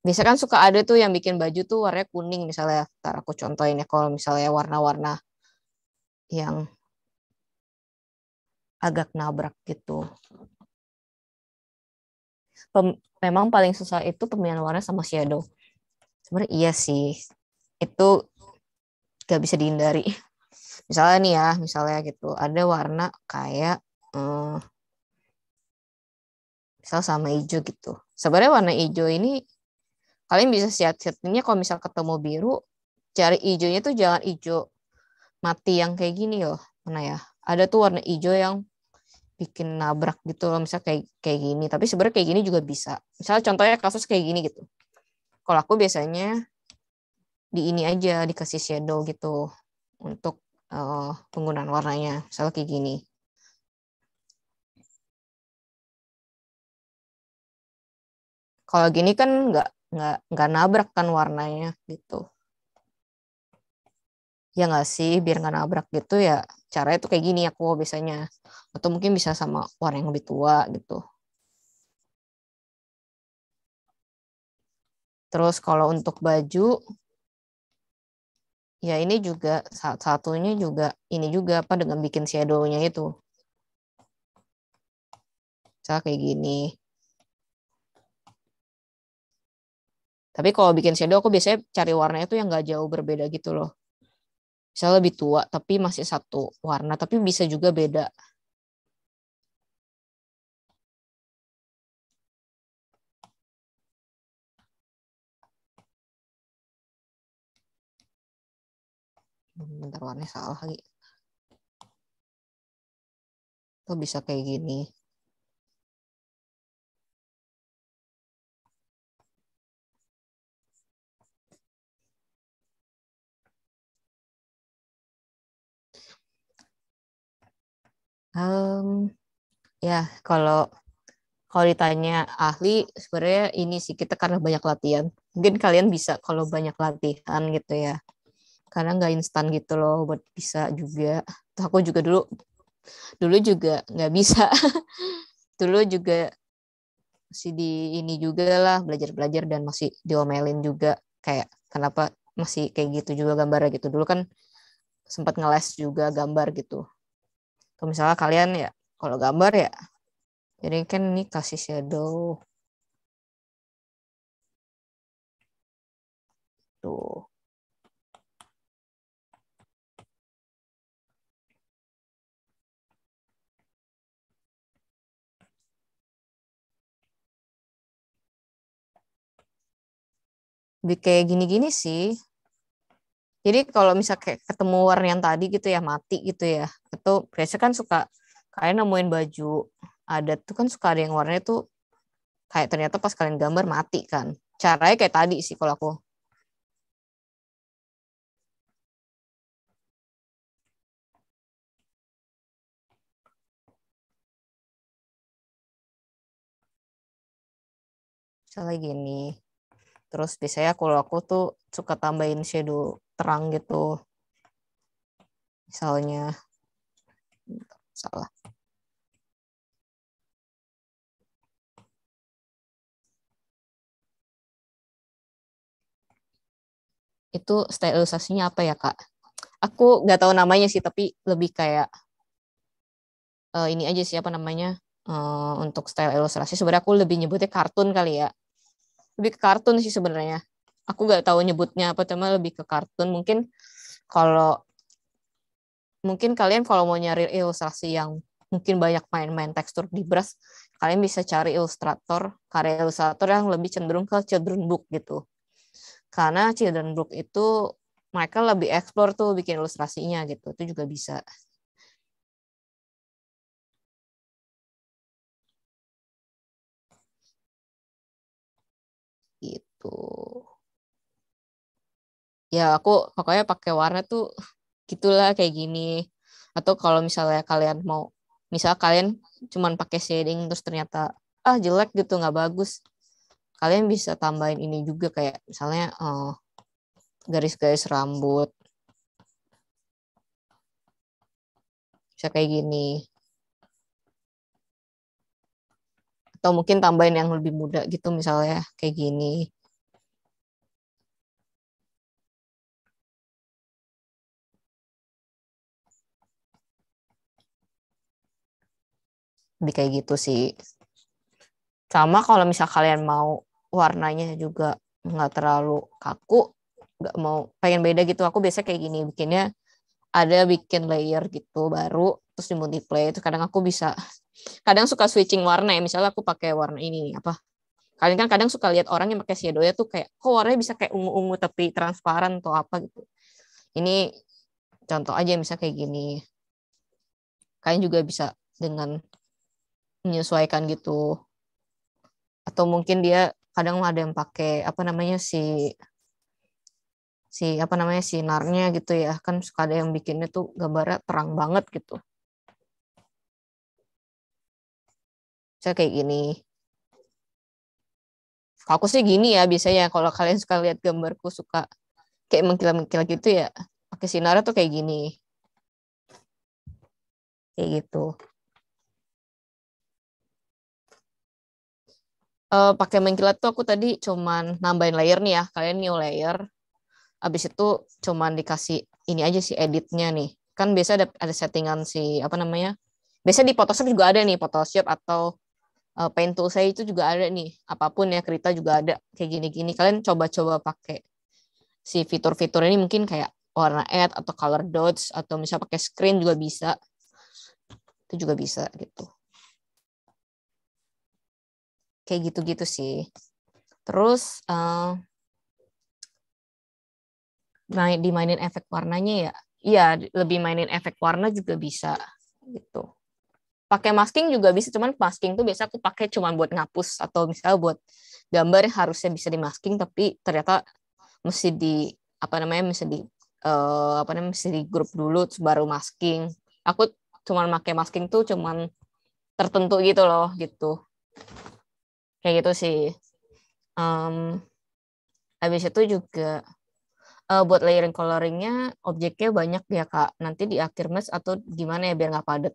biasa kan suka ada tuh yang bikin baju tuh warnanya kuning misalnya ntar aku contohin ya kalau misalnya warna-warna yang agak nabrak gitu. Pem memang paling susah itu pemilihan warna sama shadow. Sebenarnya iya sih, itu gak bisa dihindari. Misalnya nih ya, misalnya gitu, ada warna kayak eh, misal sama hijau gitu. Sebenarnya warna hijau ini kalian bisa siap-siapnya kalau misal ketemu biru, cari hijaunya tuh jangan hijau mati yang kayak gini loh. Mana ya? ada tuh warna hijau yang bikin nabrak gitu loh misalnya kayak kayak gini tapi sebenarnya kayak gini juga bisa misalnya contohnya kasus kayak gini gitu kalau aku biasanya di ini aja dikasih shadow gitu untuk uh, penggunaan warnanya misalnya kayak gini kalau gini kan nggak nggak nggak nabrak kan warnanya gitu ya nggak sih biar nggak nabrak gitu ya caranya tuh kayak gini aku biasanya atau mungkin bisa sama warna yang lebih tua gitu terus kalau untuk baju ya ini juga saat satunya juga ini juga apa dengan bikin shadownya itu saya kayak gini tapi kalau bikin shadow aku biasanya cari warnanya itu yang nggak jauh berbeda gitu loh misalnya lebih tua tapi masih satu warna tapi bisa juga beda bentar warnanya salah lagi Tuh bisa kayak gini Um, ya kalau kalau ditanya ahli sebenarnya ini sih kita karena banyak latihan mungkin kalian bisa kalau banyak latihan gitu ya karena nggak instan gitu loh buat bisa juga Tuh, aku juga dulu dulu juga nggak bisa dulu juga masih di ini juga lah belajar belajar dan masih diomelin juga kayak kenapa masih kayak gitu juga gambarnya gitu dulu kan sempat ngeles juga gambar gitu Tuh misalnya kalian ya kalau gambar ya jadi kan ini kasih shadow. Tuh. Lebih kayak gini-gini sih jadi kalau misalnya kayak ketemu warna yang tadi gitu ya mati gitu ya itu biasa kan suka kalian nemuin baju adat tuh kan suka ada yang warnanya tuh kayak ternyata pas kalian gambar mati kan caranya kayak tadi sih kalau aku misalnya gini terus biasanya kalau aku tuh suka tambahin shadow terang gitu. Misalnya, salah. Itu stylisasinya apa ya, Kak? Aku nggak tahu namanya sih, tapi lebih kayak uh, ini aja sih, apa namanya, uh, untuk style ilustrasi. Sebenarnya aku lebih nyebutnya kartun kali ya. Lebih ke kartun sih sebenarnya aku nggak tahu nyebutnya apa cuma lebih ke kartun mungkin kalau mungkin kalian kalau mau nyari ilustrasi yang mungkin banyak main-main tekstur di brush kalian bisa cari ilustrator karya ilustrator yang lebih cenderung ke children book gitu karena children book itu mereka lebih explore tuh bikin ilustrasinya gitu itu juga bisa gitu ya aku pokoknya pakai warna tuh gitulah kayak gini atau kalau misalnya kalian mau misal kalian cuman pakai shading terus ternyata ah jelek gitu nggak bagus kalian bisa tambahin ini juga kayak misalnya eh, garis-garis rambut bisa kayak gini atau mungkin tambahin yang lebih muda gitu misalnya kayak gini lebih kayak gitu sih sama kalau misal kalian mau warnanya juga nggak terlalu kaku nggak mau pengen beda gitu aku biasanya kayak gini bikinnya ada bikin layer gitu baru terus di multiply itu kadang aku bisa kadang suka switching warna ya misalnya aku pakai warna ini apa kalian kan kadang suka lihat orang yang pakai shadow ya tuh kayak kok warnanya bisa kayak ungu-ungu tapi transparan atau apa gitu ini contoh aja misalnya kayak gini kalian juga bisa dengan menyesuaikan gitu atau mungkin dia kadang ada yang pakai apa namanya si si apa namanya sinarnya gitu ya kan suka ada yang bikinnya tuh gambarnya terang banget gitu saya kayak gini aku sih gini ya biasanya kalau kalian suka lihat gambarku suka kayak mengkilap-mengkilap gitu ya pakai sinarnya tuh kayak gini kayak gitu uh, pakai mengkilat tuh aku tadi cuman nambahin layer nih ya kalian new layer abis itu cuman dikasih ini aja sih editnya nih kan biasa ada ada settingan si apa namanya biasa di Photoshop juga ada nih Photoshop atau uh, Paint tool saya itu juga ada nih apapun ya cerita juga ada kayak gini-gini kalian coba-coba pakai si fitur-fitur ini mungkin kayak warna add atau color dots atau misal pakai screen juga bisa itu juga bisa gitu kayak gitu-gitu sih. Terus uh, dimainin efek warnanya ya. Iya, lebih mainin efek warna juga bisa gitu. Pakai masking juga bisa, cuman masking tuh biasa aku pakai cuman buat ngapus atau misalnya buat gambar yang harusnya bisa dimasking tapi ternyata mesti di apa namanya mesti di uh, apa namanya mesti di grup dulu baru masking. Aku cuman pakai masking tuh cuman tertentu gitu loh gitu kayak gitu sih um, habis itu juga uh, buat layering coloringnya objeknya banyak ya kak nanti di akhir mes atau gimana ya biar nggak padet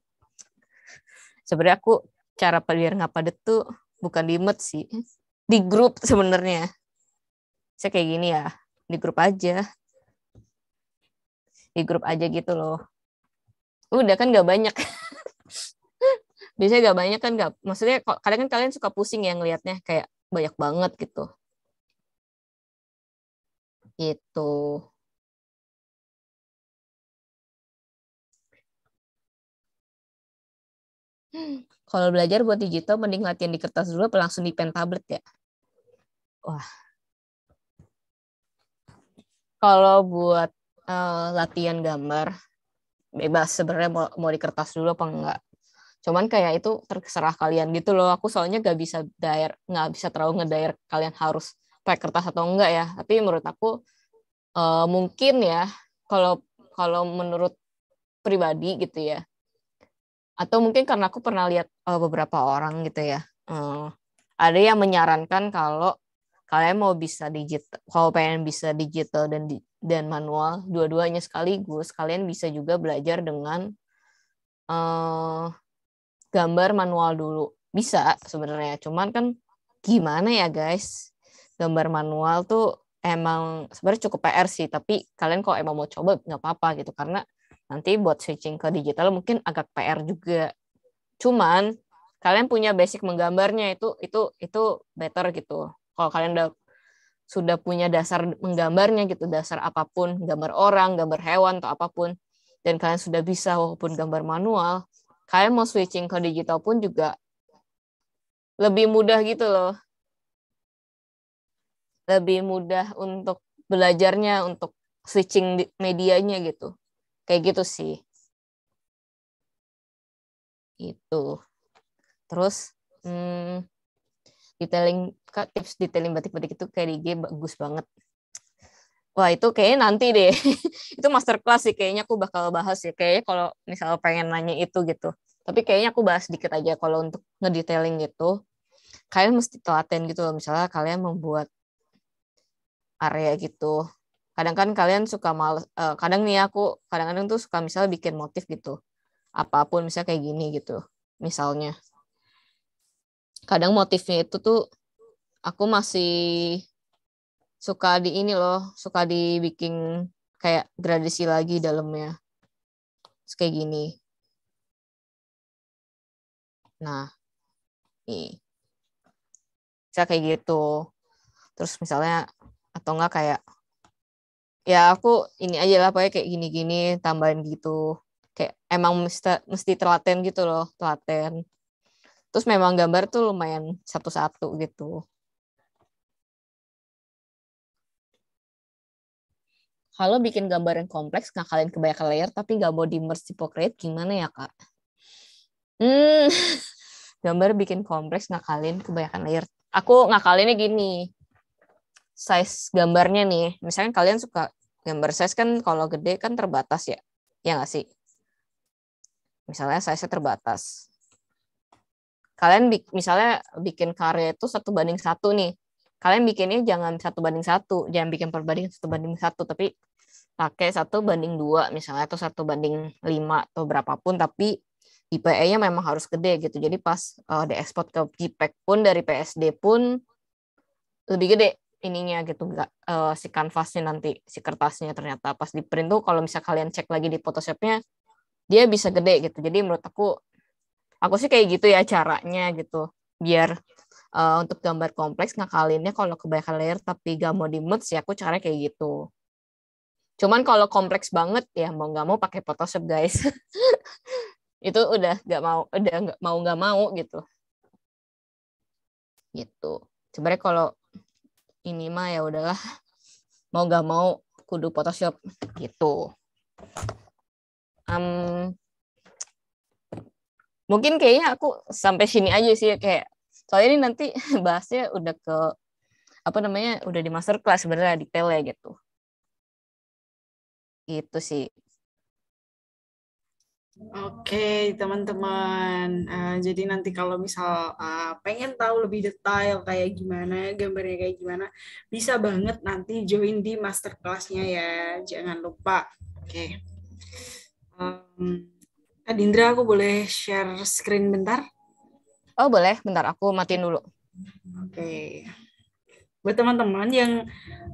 sebenarnya aku cara biar nggak padet tuh bukan di mes sih di grup sebenarnya saya kayak gini ya di grup aja di grup aja gitu loh udah kan nggak banyak biasanya gak banyak kan gak maksudnya kadang kan kalian suka pusing ya ngelihatnya kayak banyak banget gitu gitu kalau belajar buat digital mending latihan di kertas dulu apa langsung di pen tablet ya wah kalau buat uh, latihan gambar bebas sebenarnya mau, mau di kertas dulu apa enggak cuman kayak itu terserah kalian gitu loh aku soalnya gak bisa dair nggak bisa terlalu ngedair kalian harus pakai kertas atau enggak ya tapi menurut aku uh, mungkin ya kalau kalau menurut pribadi gitu ya atau mungkin karena aku pernah lihat uh, beberapa orang gitu ya uh, ada yang menyarankan kalau kalian mau bisa digital kalau pengen bisa digital dan di, dan manual dua-duanya sekaligus kalian bisa juga belajar dengan uh, gambar manual dulu. Bisa sebenarnya, cuman kan gimana ya guys? Gambar manual tuh emang sebenarnya cukup PR sih, tapi kalian kalau emang mau coba nggak apa-apa gitu karena nanti buat switching ke digital mungkin agak PR juga. Cuman kalian punya basic menggambarnya itu itu itu better gitu. Kalau kalian udah sudah punya dasar menggambarnya gitu, dasar apapun, gambar orang, gambar hewan atau apapun dan kalian sudah bisa walaupun gambar manual, kalian mau switching ke digital pun juga lebih mudah gitu loh. Lebih mudah untuk belajarnya, untuk switching medianya gitu. Kayak gitu sih. Itu. Terus hmm, detailing tips detailing batik-batik itu kayak di IG bagus banget. Wah itu kayaknya nanti deh. itu masterclass sih kayaknya aku bakal bahas ya. Kayaknya kalau misalnya pengen nanya itu gitu tapi kayaknya aku bahas sedikit aja kalau untuk ngedetailing gitu kalian mesti telaten gitu loh misalnya kalian membuat area gitu kadang kan kalian suka males uh, kadang nih aku kadang-kadang tuh suka misalnya bikin motif gitu apapun misalnya kayak gini gitu misalnya kadang motifnya itu tuh aku masih suka di ini loh suka dibikin kayak gradasi lagi dalamnya kayak gini Nah, nih. Bisa kayak gitu. Terus misalnya, atau enggak kayak, ya aku ini aja lah, pokoknya kayak gini-gini, tambahin gitu. Kayak emang mesti, mesti telaten gitu loh, telaten. Terus memang gambar tuh lumayan satu-satu gitu. kalau bikin gambar yang kompleks ngakalin kebanyakan layer tapi nggak mau di merge di gimana ya kak? Hmm, gambar bikin kompleks ngakalin kebanyakan layer. Aku ngakalinnya gini, size gambarnya nih. Misalnya kalian suka gambar size kan kalau gede kan terbatas ya, ya nggak sih? Misalnya size-nya terbatas. Kalian bi misalnya bikin karya itu satu banding satu nih. Kalian bikinnya jangan satu banding satu, jangan bikin perbanding satu banding satu, tapi pakai satu banding dua misalnya atau satu banding lima atau berapapun, tapi IPE-nya memang harus gede gitu. Jadi pas uh, diekspor ke JPEG e pun dari PSD pun lebih gede ininya gitu enggak uh, eh, si kanvasnya nanti si kertasnya ternyata pas di print tuh kalau misal kalian cek lagi di Photoshopnya dia bisa gede gitu. Jadi menurut aku aku sih kayak gitu ya caranya gitu biar uh, untuk gambar kompleks ngakalinnya kalau kebanyakan layer tapi gak mau di merge ya aku caranya kayak gitu. Cuman kalau kompleks banget ya mau nggak mau pakai Photoshop guys. itu udah nggak mau udah nggak mau nggak mau gitu gitu sebenarnya kalau ini mah ya udahlah mau nggak mau kudu Photoshop gitu um, mungkin kayaknya aku sampai sini aja sih ya, kayak soalnya ini nanti bahasnya udah ke apa namanya udah di master class sebenarnya detail ya gitu gitu sih Oke, okay, teman-teman. Uh, jadi nanti kalau misal uh, pengen tahu lebih detail kayak gimana, gambarnya kayak gimana, bisa banget nanti join di masterclassnya ya. Jangan lupa. Oke. Okay. Um, Adindra, aku boleh share screen bentar? Oh, boleh. Bentar, aku matiin dulu. Oke. Okay. Buat teman-teman yang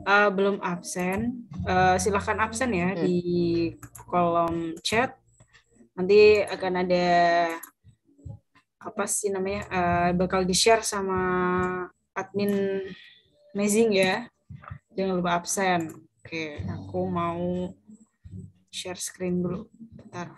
uh, belum absen, uh, silahkan absen ya hmm. di kolom chat nanti akan ada apa sih namanya uh, bakal di share sama admin amazing ya jangan lupa absen oke aku mau share screen dulu bentar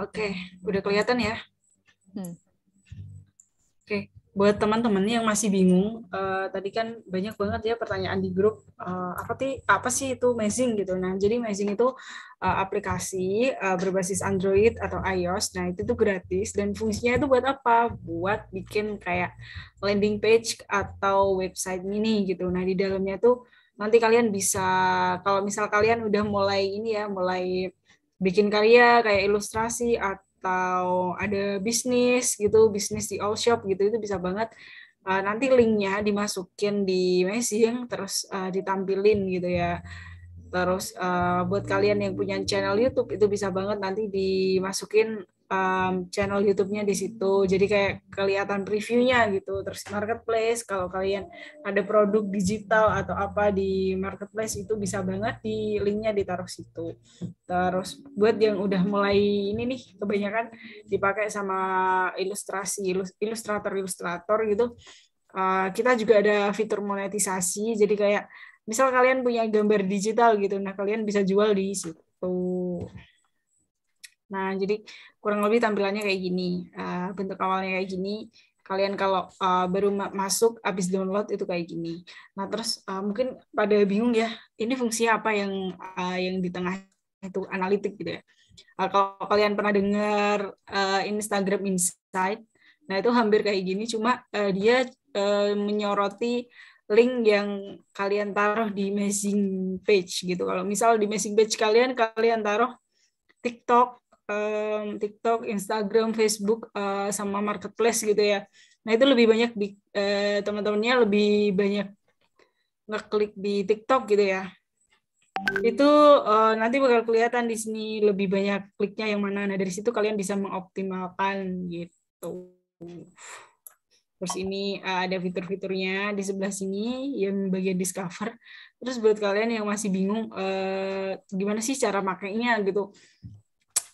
Oke, udah kelihatan ya. Hmm. Oke, buat teman-teman yang masih bingung, uh, tadi kan banyak banget ya pertanyaan di grup uh, apa sih apa sih itu Amazing gitu. Nah, jadi Amazing itu uh, aplikasi uh, berbasis Android atau iOS. Nah, itu tuh gratis dan fungsinya itu buat apa? Buat bikin kayak landing page atau website mini gitu. Nah, di dalamnya tuh nanti kalian bisa kalau misal kalian udah mulai ini ya, mulai bikin karya kayak ilustrasi atau ada bisnis gitu, bisnis di all shop gitu itu bisa banget uh, nanti linknya dimasukin di messaging terus uh, ditampilin gitu ya. Terus uh, buat kalian yang punya channel YouTube itu bisa banget nanti dimasukin um, channel YouTube-nya di situ. Jadi kayak kelihatan reviewnya gitu. Terus marketplace kalau kalian ada produk digital atau apa di marketplace itu bisa banget di linknya ditaruh situ. Terus buat yang udah mulai ini nih kebanyakan dipakai sama ilustrasi ilustrator ilustrator gitu. Uh, kita juga ada fitur monetisasi. Jadi kayak misal kalian punya gambar digital gitu, nah kalian bisa jual di situ. Nah, jadi kurang lebih tampilannya kayak gini. Uh, bentuk awalnya kayak gini. Kalian kalau uh, baru masuk, habis download itu kayak gini. Nah, terus uh, mungkin pada bingung ya, ini fungsi apa yang uh, yang di tengah itu analitik gitu ya. Uh, kalau kalian pernah dengar uh, Instagram Insight, nah itu hampir kayak gini, cuma uh, dia uh, menyoroti link yang kalian taruh di messaging page gitu. Kalau misal di messaging page kalian, kalian taruh TikTok um, TikTok, Instagram, Facebook uh, sama marketplace gitu ya. Nah itu lebih banyak di uh, eh, teman-temannya lebih banyak ngeklik di TikTok gitu ya. Itu uh, nanti bakal kelihatan di sini lebih banyak kliknya yang mana. Nah dari situ kalian bisa mengoptimalkan gitu. Terus ini uh, ada fitur-fiturnya di sebelah sini yang bagian discover. Terus buat kalian yang masih bingung uh, gimana sih cara makainya gitu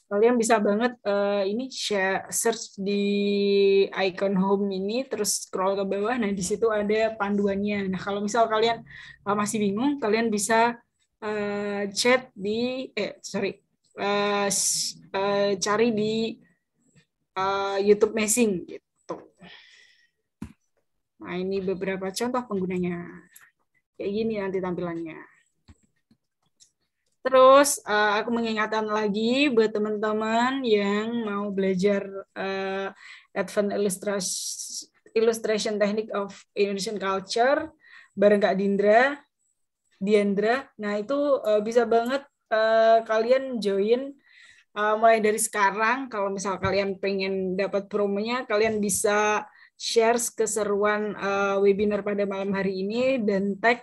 kalian bisa banget uh, ini share search di icon home ini terus scroll ke bawah nah di situ ada panduannya nah kalau misal kalian uh, masih bingung kalian bisa uh, chat di eh sorry uh, uh, cari di uh, YouTube Messing gitu nah ini beberapa contoh penggunanya kayak gini nanti tampilannya Terus uh, aku mengingatkan lagi buat teman-teman yang mau belajar uh, Advanced Illustration, Illustration Technique of Indonesian Culture bareng Kak Dindra, Diandra. Nah itu uh, bisa banget uh, kalian join uh, mulai dari sekarang. Kalau misal kalian pengen dapat promonya, kalian bisa share keseruan uh, webinar pada malam hari ini dan tag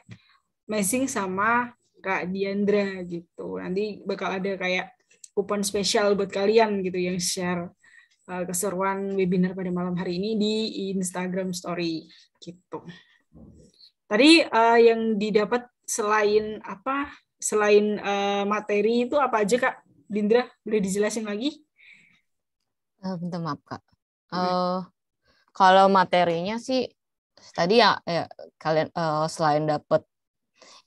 messing sama Kak Diandra gitu. Nanti bakal ada kayak kupon spesial buat kalian gitu yang share uh, keseruan webinar pada malam hari ini di Instagram Story gitu. Tadi uh, yang didapat selain apa? Selain uh, materi itu apa aja kak? Dindra boleh dijelasin lagi? Uh, bentar maaf kak. Uh, kalau materinya sih tadi ya, ya kalian uh, selain dapat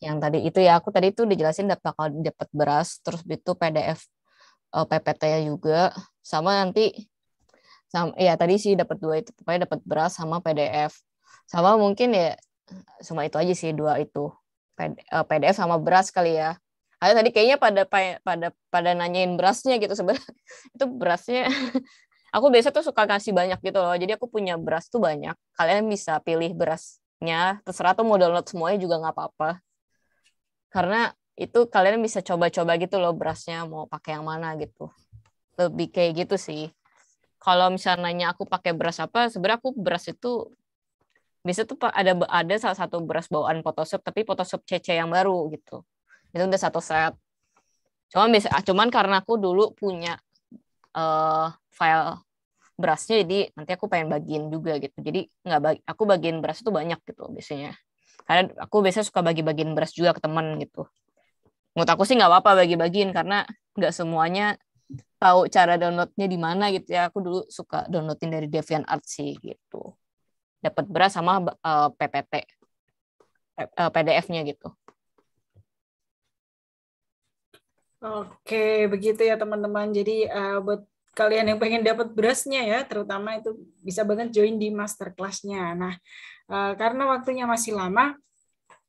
yang tadi itu ya aku tadi itu dijelasin dapat bakal dapat beras terus itu PDF eh, ppt ya juga sama nanti sama ya tadi sih dapat dua itu pokoknya dapat beras sama PDF sama mungkin ya semua itu aja sih dua itu PDF eh, sama beras kali ya. Ada tadi kayaknya pada pada pada nanyain berasnya gitu sebenarnya itu berasnya aku biasa tuh suka kasih banyak gitu loh. Jadi aku punya beras tuh banyak. Kalian bisa pilih berasnya terserah tuh mau download semuanya juga nggak apa-apa karena itu kalian bisa coba-coba gitu loh berasnya mau pakai yang mana gitu lebih kayak gitu sih kalau misalnya nanya aku pakai beras apa sebenarnya aku beras itu bisa tuh ada ada salah satu beras bawaan Photoshop tapi Photoshop CC yang baru gitu itu udah satu set cuman bisa cuman karena aku dulu punya uh, file berasnya jadi nanti aku pengen bagiin juga gitu jadi nggak bagi, aku bagiin beras itu banyak gitu biasanya karena aku biasanya suka bagi-bagiin beras juga ke teman gitu menurut aku sih nggak apa-apa bagi-bagiin karena nggak semuanya tahu cara downloadnya di mana gitu ya aku dulu suka downloadin dari DeviantArt sih gitu dapat beras sama uh, eh, PPT uh, eh, PDF-nya gitu Oke, begitu ya teman-teman. Jadi uh, buat kalian yang pengen dapat berasnya ya, terutama itu bisa banget join di master masterclass-nya. Nah, eh, karena waktunya masih lama,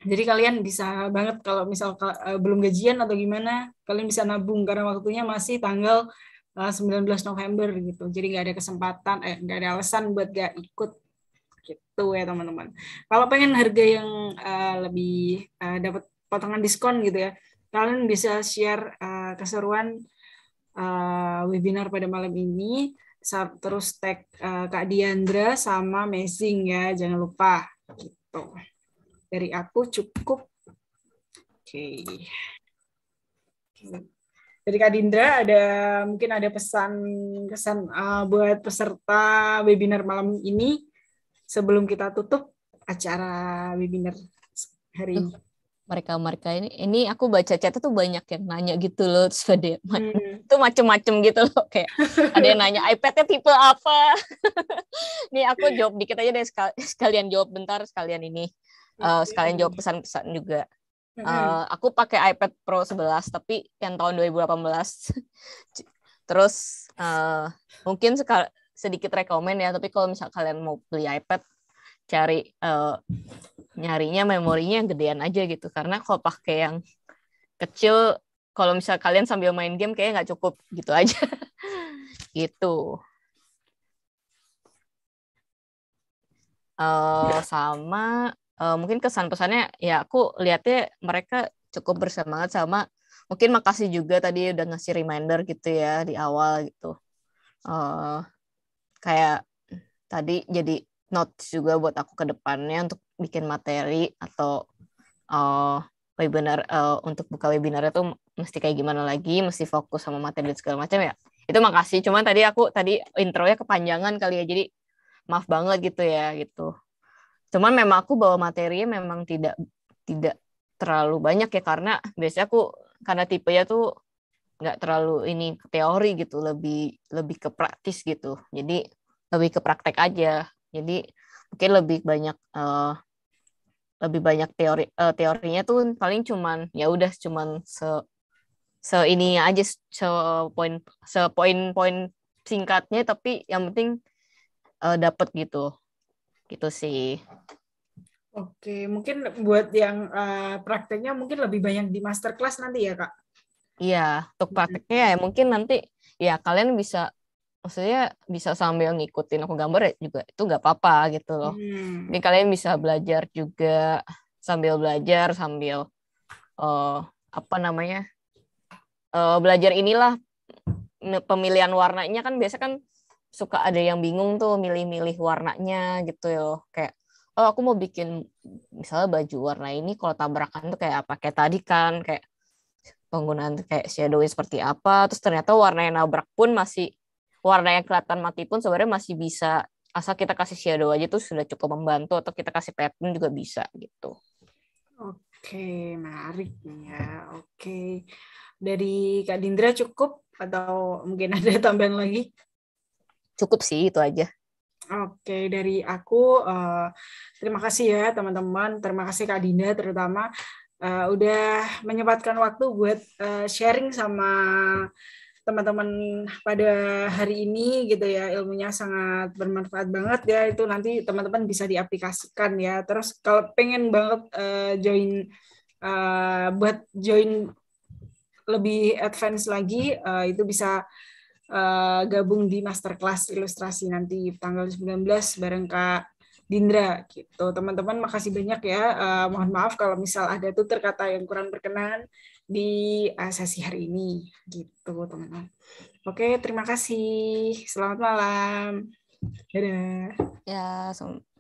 jadi kalian bisa banget kalau misal eh, belum gajian atau gimana, kalian bisa nabung karena waktunya masih tanggal 19 eh, November gitu. Jadi nggak ada kesempatan, eh nggak ada alasan buat nggak ikut gitu ya teman-teman. Kalau pengen harga yang lebih uh, dapat potongan diskon gitu ya, kalian bisa share keseruan uh, webinar pada malam ini terus tag uh, Kak Diandra sama Amazing ya, jangan lupa gitu. Dari aku cukup. Oke. Okay. Dari Kak Dindra ada mungkin ada pesan pesan uh, eh, buat peserta webinar malam ini sebelum kita tutup acara webinar hari ini mereka-mereka ini ini aku baca chat tuh banyak yang nanya gitu loh terus hmm. itu macem-macem gitu loh kayak ada yang nanya iPadnya tipe apa nih aku jawab dikit aja deh sekalian jawab bentar sekalian ini uh, sekalian jawab hmm. pesan-pesan juga uh, aku pakai iPad Pro 11 tapi yang tahun 2018 terus uh, mungkin sekal sedikit rekomend ya tapi kalau misal kalian mau beli iPad cari uh, nyarinya memorinya yang gedean aja gitu karena kalau pakai yang kecil kalau misal kalian sambil main game kayaknya nggak cukup gitu aja gitu uh, sama uh, mungkin kesan pesannya ya aku lihatnya mereka cukup bersemangat sama mungkin makasih juga tadi udah ngasih reminder gitu ya di awal gitu uh, kayak tadi jadi notes juga buat aku ke depannya untuk bikin materi atau uh, webinar uh, untuk buka webinar itu mesti kayak gimana lagi, mesti fokus sama materi dan segala macam ya. Itu makasih. Cuman tadi aku tadi intronya kepanjangan kali ya, jadi maaf banget gitu ya gitu. Cuman memang aku bawa materinya memang tidak tidak terlalu banyak ya karena biasanya aku karena tipe ya tuh nggak terlalu ini teori gitu, lebih lebih ke praktis gitu. Jadi lebih ke praktek aja jadi mungkin lebih banyak uh, lebih banyak teori uh, teorinya tuh paling cuman ya udah cuman se se ini aja se poin se poin-poin singkatnya tapi yang penting uh, eh, dapat gitu. Gitu sih. Oke, mungkin buat yang uh, prakteknya mungkin lebih banyak di masterclass nanti ya, Kak? Iya, untuk prakteknya ya mungkin nanti ya kalian bisa maksudnya bisa sambil ngikutin aku gambar ya juga itu nggak apa-apa gitu loh. Hmm. Jadi kalian bisa belajar juga sambil belajar sambil uh, apa namanya uh, belajar inilah pemilihan warnanya kan biasa kan suka ada yang bingung tuh milih-milih warnanya gitu ya kayak oh aku mau bikin misalnya baju warna ini kalau tabrakan tuh kayak apa kayak tadi kan kayak penggunaan kayak shadowing seperti apa terus ternyata warna yang nabrak pun masih warna yang kelihatan mati pun sebenarnya masih bisa asal kita kasih shadow aja tuh sudah cukup membantu atau kita kasih pattern juga bisa gitu. Oke, menarik ya. Oke. Dari Kak Dindra cukup atau mungkin ada tambahan lagi? Cukup sih itu aja. Oke, dari aku eh, terima kasih ya teman-teman. Terima kasih Kak Dinda terutama eh, udah menyempatkan waktu buat eh, sharing sama teman-teman pada hari ini gitu ya ilmunya sangat bermanfaat banget ya itu nanti teman-teman bisa diaplikasikan ya terus kalau pengen banget uh, join uh, buat join lebih advance lagi uh, itu bisa uh, gabung di masterclass ilustrasi nanti tanggal 19 bareng Kak Dindra gitu teman-teman makasih banyak ya uh, mohon maaf kalau misal ada tutur kata yang kurang berkenan di sesi hari ini gitu teman-teman. Oke, terima kasih. Selamat malam. Dadah. Ya, so